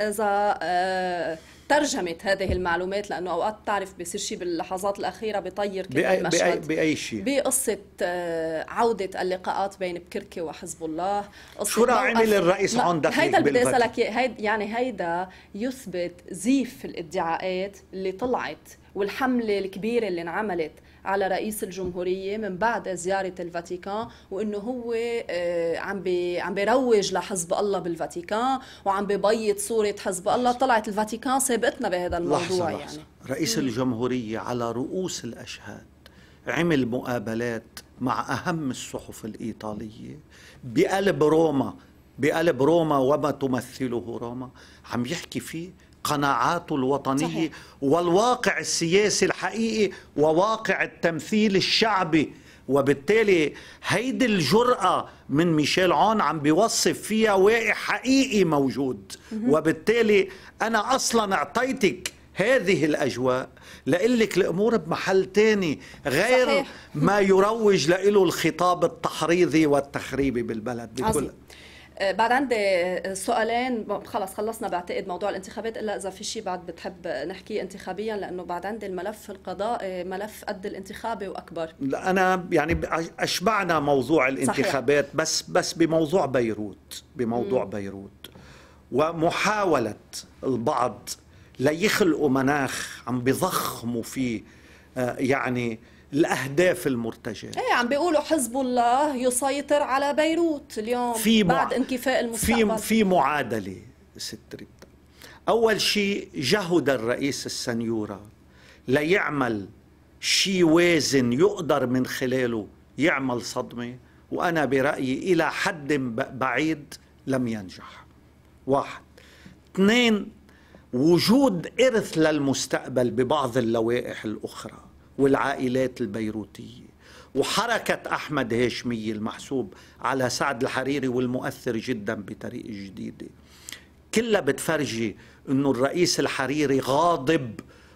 A: اذا آه ترجمت هذه المعلومات لانه اوقات تعرف بصير شيء باللحظات الاخيره بيطير كل بأي المشهد بأي, بأي شيء بقصه آه عوده اللقاءات بين بكركي وحزب الله قصة شو رأى عمل الرئيس عندك هيدا اللي بدي اسالك يعني هيدا يثبت زيف الادعاءات اللي طلعت والحمله الكبيره اللي انعملت على رئيس الجمهورية من بعد زيارة الفاتيكان وأنه هو آه، عم عم بيروج لحزب الله بالفاتيكان وعم ببيض صورة حزب الله طلعت الفاتيكان سابقتنا بهذا الموضوع لحظة يعني لحظة.
B: رئيس الجمهورية على رؤوس الأشهاد عمل مقابلات مع أهم الصحف الإيطالية بقلب روما بقلب روما وما تمثله روما عم يحكي فيه قناعاته الوطنية والواقع السياسي الحقيقي وواقع التمثيل الشعبي وبالتالي هيدي الجرأة من ميشيل عون عم بيوصف فيها واقع حقيقي موجود وبالتالي أنا أصلا أعطيتك هذه الأجواء لقلك الأمور بمحل تاني غير صحيح. ما يروج له الخطاب التحريضي والتخريبي بالبلد بكل
A: آه، بعد عندي آه، سؤالين خلص خلصنا بعتقد موضوع الانتخابات الا اذا في شيء بعد بتحب نحكيه انتخابيا لانه بعد عندي الملف القضائي آه، ملف قد الانتخابي واكبر
B: لا انا يعني اشبعنا موضوع الانتخابات صحيح. بس بس بموضوع بيروت بموضوع م. بيروت ومحاوله البعض ليخلقوا مناخ عم بضخموا فيه يعني الاهداف المرتجله
A: ايه عم بيقولوا حزب الله يسيطر على بيروت اليوم في مع... بعد انكفاء
B: المستقبل في في معادله ست ريتا اول شيء جهد الرئيس السنيوره ليعمل شيء وازن يقدر من خلاله يعمل صدمه وانا برايي الى حد بعيد لم ينجح واحد اثنين وجود ارث للمستقبل ببعض اللوائح الاخرى والعائلات البيروتية وحركة أحمد هاشمية المحسوب على سعد الحريري والمؤثر جدا بطريقة جديدة كلها بتفرجي أنه الرئيس الحريري غاضب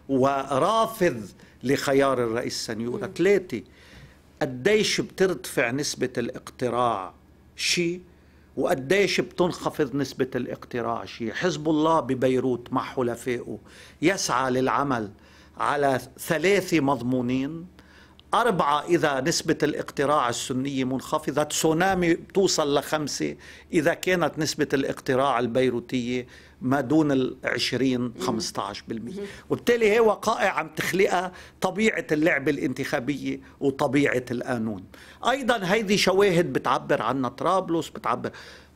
B: ورافض لخيار الرئيس سنيورة ثلاثة قديش بترتفع نسبة الاقتراع شيء وقديش بتنخفض نسبة الاقتراع شيء حزب الله ببيروت مع حلفائه يسعى للعمل على ثلاثة مضمونين أربعة إذا نسبة الاقتراع السنية منخفضة تسونامي توصل لخمسة إذا كانت نسبة الاقتراع البيروتية ما دون العشرين 15 بالمئة وبالتالي هي وقائع عم تخلقها طبيعة اللعبة الانتخابية وطبيعة القانون أيضا هيدي شواهد بتعبر عنها طرابلس بتعبر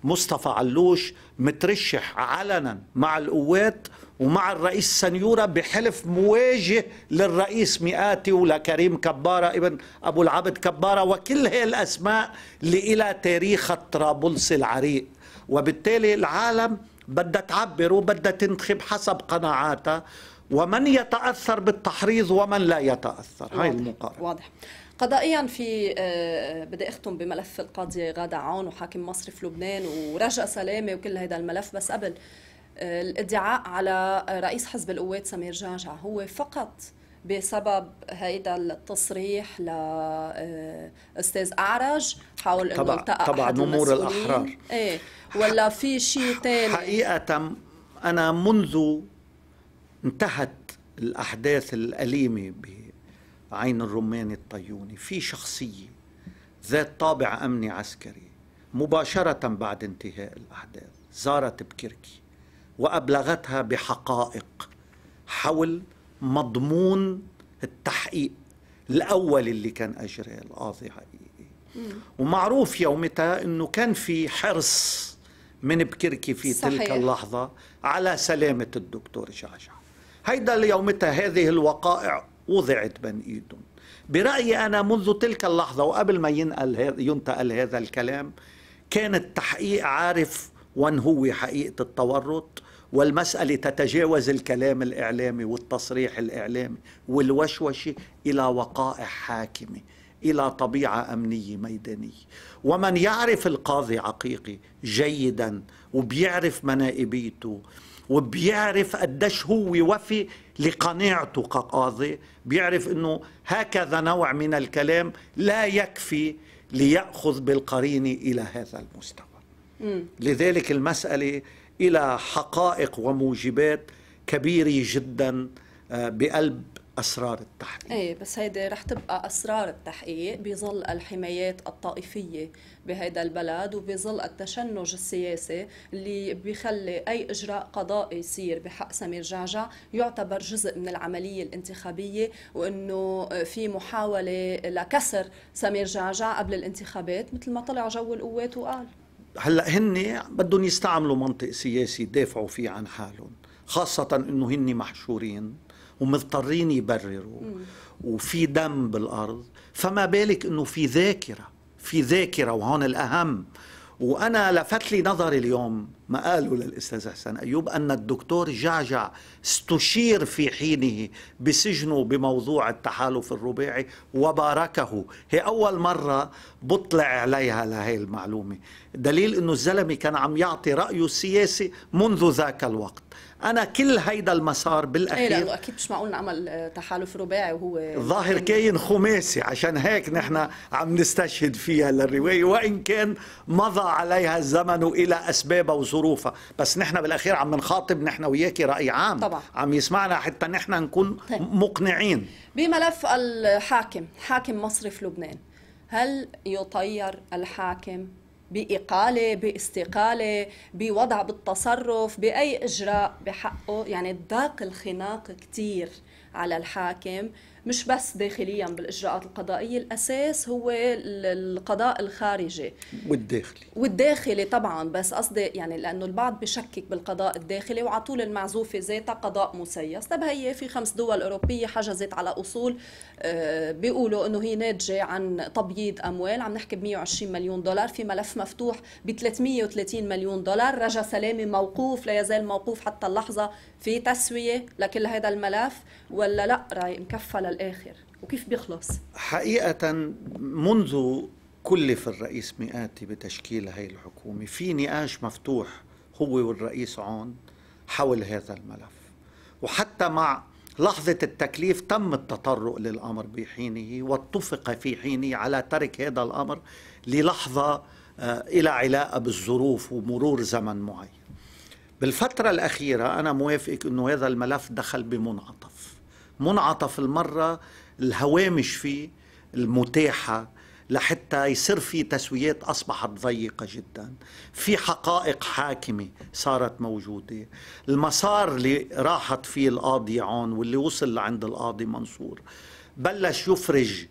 B: مصطفى علوش مترشح علنا مع القوات ومع الرئيس سنيورة بحلف مواجه للرئيس مئاتي ولكريم كبارة ابن أبو العبد كبارة وكل هي الأسماء اللي إلى تاريخ طرابلس العريق وبالتالي العالم بدها تعبر وبدها تنتخب حسب قناعاتها ومن يتأثر بالتحريض ومن لا يتأثر واضح. هاي المقارنة واضح
A: قضائيا في آه، بدي اختم بملف القاضيه غاده عون وحاكم مصرف لبنان ورجا سلامه وكل هذا الملف بس قبل آه، الادعاء على رئيس حزب القوات سمير جعجع هو فقط بسبب هيدا التصريح لاستاذ آه، اعرج حول انه التقى طبعا امور الاحرار ايه ولا في شيء ثاني
B: حقيقه انا منذ انتهت الاحداث الاليمه عين الرمان الطيوني في شخصية ذات طابع أمني عسكري مباشرة بعد انتهاء الأحداث زارت بكركي وأبلغتها بحقائق حول مضمون التحقيق الأول اللي كان أجراه القاضي حقيقي ومعروف يومتها أنه كان في حرص من بكركي في صحيح. تلك اللحظة على سلامة الدكتور شعشع هيدا ليومتها هذه الوقائع وضعت بين ايدهم برأيي أنا منذ تلك اللحظة وقبل ما ينقل ينتقل هذا الكلام كان التحقيق عارف وان هو حقيقة التورط والمسألة تتجاوز الكلام الإعلامي والتصريح الإعلامي والوشوشة إلى وقائع حاكمة إلى طبيعة أمنية ميدانية ومن يعرف القاضي عقيقي جيدا وبيعرف منائبيته وبيعرف قديش هو وفي لقناعته كقاضي بيعرف انه هكذا نوع من الكلام لا يكفي ليأخذ بالقرين إلى هذا المستوى م. لذلك المسألة إلى حقائق وموجبات كبيرة جدا آه، بقلب اسرار التحقيق
A: ايه بس هيدي رح تبقى اسرار التحقيق بظل الحمايات الطائفيه بهيدا البلد وبظل التشنج السياسي اللي بيخلي اي اجراء قضائي يصير بحق سمير جعجع يعتبر جزء من العمليه الانتخابيه وانه في محاوله لكسر سمير جعجع قبل الانتخابات مثل ما طلع جو القوات وقال
B: هلا هن بدهم يستعملوا منطق سياسي يدافعوا فيه عن حالهم خاصه انه هن محشورين ومضطرين يبرروا وفي دم بالارض فما بالك انه في ذاكره في ذاكره وهون الاهم وانا لفت لي نظري اليوم ما قالوا للاستاذ حسن ايوب ان الدكتور جعجع استشير في حينه بسجنه بموضوع التحالف الرباعي وباركه هي اول مره بطلع عليها لهي المعلومه دليل انه الزلمه كان عم يعطي رايه السياسي منذ ذاك الوقت انا كل هيدا المسار إيه، بالاخير ايه لانه
A: اكيد مش معقول نعمل آه، تحالف رباعي وهو ظاهر
B: كاين خماسي عشان هيك نحن عم نستشهد فيها للروايه وان كان مضى عليها الزمن الى اسبابها وظروفها بس نحن بالاخير عم نخاطب نحن وياكي راي عام طبعا. عم يسمعنا حتى نحن نكون طيب. مقنعين
A: بملف الحاكم حاكم مصرف لبنان هل يطير الحاكم بإقالة باستقالة بوضع بالتصرف بأي إجراء بحقه يعني ضاق الخناق كتير على الحاكم مش بس داخليا بالاجراءات القضائيه الاساس هو القضاء الخارجي والداخلي والداخلي طبعا بس قصدي يعني لانه البعض بشكك بالقضاء الداخلي وعلى طول المعزوفه ذاتها قضاء مسيس طب هي في خمس دول اوروبيه حجزت على اصول آه، بيقولوا انه هي ناتجه عن تبييض اموال عم نحكي ب 120 مليون دولار في ملف مفتوح ب 330 مليون دولار رجا سلامه موقوف لا يزال موقوف حتى اللحظه في تسويه لكل هذا الملف ولا لا راي مكفى للاخر وكيف بيخلص
B: حقيقه منذ كلف الرئيس مئاتي بتشكيل هي الحكومه في نقاش مفتوح هو والرئيس عون حول هذا الملف وحتى مع لحظة التكليف تم التطرق للأمر بحينه واتفق في حينه على ترك هذا الأمر للحظة آه، إلى علاقة بالظروف ومرور زمن معين بالفترة الأخيرة أنا موافق أنه هذا الملف دخل بمنعطف منعطف المرة الهوامش فيه المتاحة لحتى يصير في تسويات أصبحت ضيقة جدا في حقائق حاكمة صارت موجودة المسار اللي راحت فيه القاضي عون واللي وصل لعند القاضي منصور بلش يفرج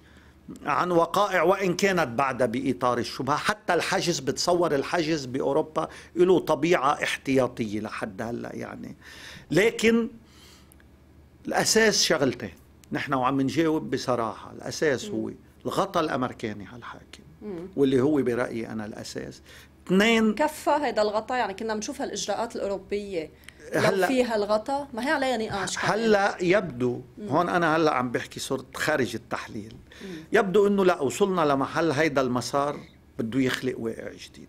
B: عن وقائع وان كانت بعد باطار الشبهه حتى الحجز بتصور الحجز باوروبا له طبيعه احتياطيه لحد هلا يعني لكن الاساس شغلتين نحن وعم نجاوب بصراحه الاساس هو الغطاء الامريكاني على الحاكم واللي هو برايي انا الاساس
A: اثنين كفى هذا الغطاء يعني كنا بنشوف هالاجراءات الاوروبيه
B: هلا فيها
A: الغطاء ما هي عليها نقاش هلا
B: يبدو مم. هون انا هلا عم بحكي صرت خارج التحليل مم. يبدو انه لا وصلنا لمحل هيدا المسار بده يخلق واقع جديد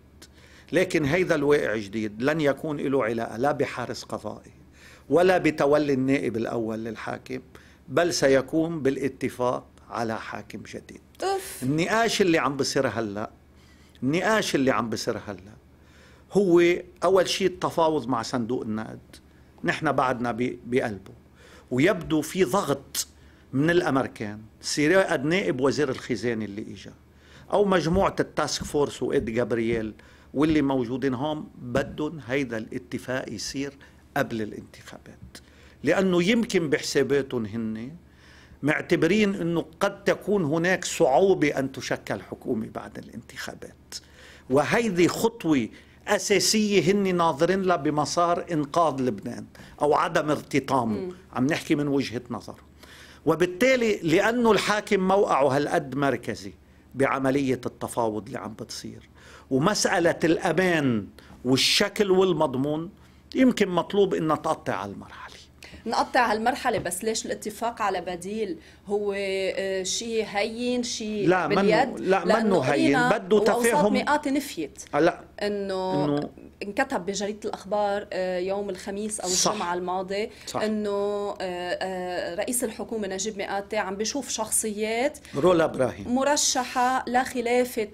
B: لكن هيدا الواقع جديد لن يكون له علاقه لا بحارس قضائي ولا بتولي النائب الاول للحاكم بل سيكون بالاتفاق على حاكم جديد أوف. النقاش اللي عم بصير هلا النقاش اللي عم بصير هلا هو أول شيء التفاوض مع صندوق النقد نحن بعدنا بقلبه ويبدو في ضغط من الأمريكان سواء نائب وزير الخزانة اللي إجا أو مجموعة التاسك فورس وإد جابرييل واللي موجودين هون بدهم هيدا الاتفاق يصير قبل الانتخابات لأنه يمكن بحساباتهم هن معتبرين أنه قد تكون هناك صعوبة أن تشكل حكومة بعد الانتخابات وهيدي خطوة أساسية هن ناظرين لها بمسار إنقاذ لبنان أو عدم ارتطامه عم نحكي من وجهة نظر وبالتالي لأنه الحاكم موقعه هالقد مركزي بعملية التفاوض اللي عم بتصير ومسألة الأمان والشكل والمضمون يمكن مطلوب أن تقطع على المرحلة
A: نقطع هالمرحله بس ليش الاتفاق على بديل هو آه، شيء هين شيء لا باليد منو لا منه هين بده تفاهم مئات نفيت آه، لا انه انكتب بجريده الاخبار آه، يوم الخميس او الجمعه الماضي انه رئيس الحكومه نجيب مئاتي عم بيشوف شخصيات
B: رولا ابراهيم
A: مرشحه لخلافه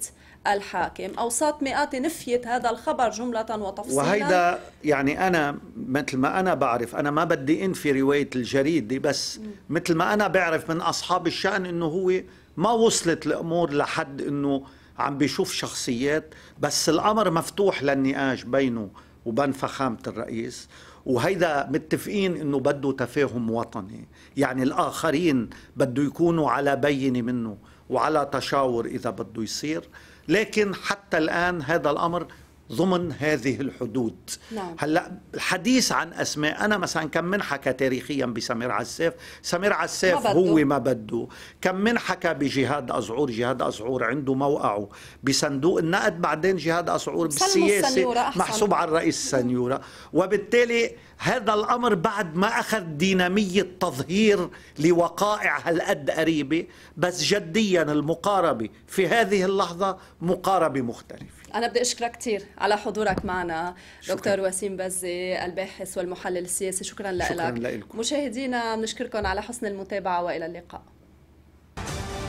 A: الحاكم أوساط مئات نفيت هذا الخبر جملة وتفصيلا وهيدا
B: يعني أنا مثل ما أنا بعرف أنا ما بدي أنفي رواية الجريدة بس مثل ما أنا بعرف من أصحاب الشأن أنه هو ما وصلت الأمور لحد أنه عم بيشوف شخصيات بس الأمر مفتوح للنقاش بينه وبين فخامة الرئيس وهيدا متفقين انه بده تفاهم وطني يعني الاخرين بده يكونوا على بينه منه وعلى تشاور اذا بده يصير لكن حتى الآن هذا الأمر ضمن هذه الحدود نعم. هلا الحديث عن اسماء انا مثلا كم من حكى تاريخيا بسمير عساف سمير عساف ما هو ما بده كم من حكى بجهاد ازعور جهاد ازعور عنده موقعه بصندوق النقد بعدين جهاد ازعور بالسياسه محسوب على الرئيس السنيوره وبالتالي هذا الامر بعد ما اخذ ديناميه تظهير لوقائع هالقد قريبه بس جديا المقاربه في هذه اللحظه مقاربه مختلفه
A: أنا بدي أشكرك كثير على حضورك معنا شكرا. دكتور وسيم بزي الباحث والمحلل السياسي شكرا لك شكرا لكم مشاهدينا بنشكركم على حسن المتابعة وإلى اللقاء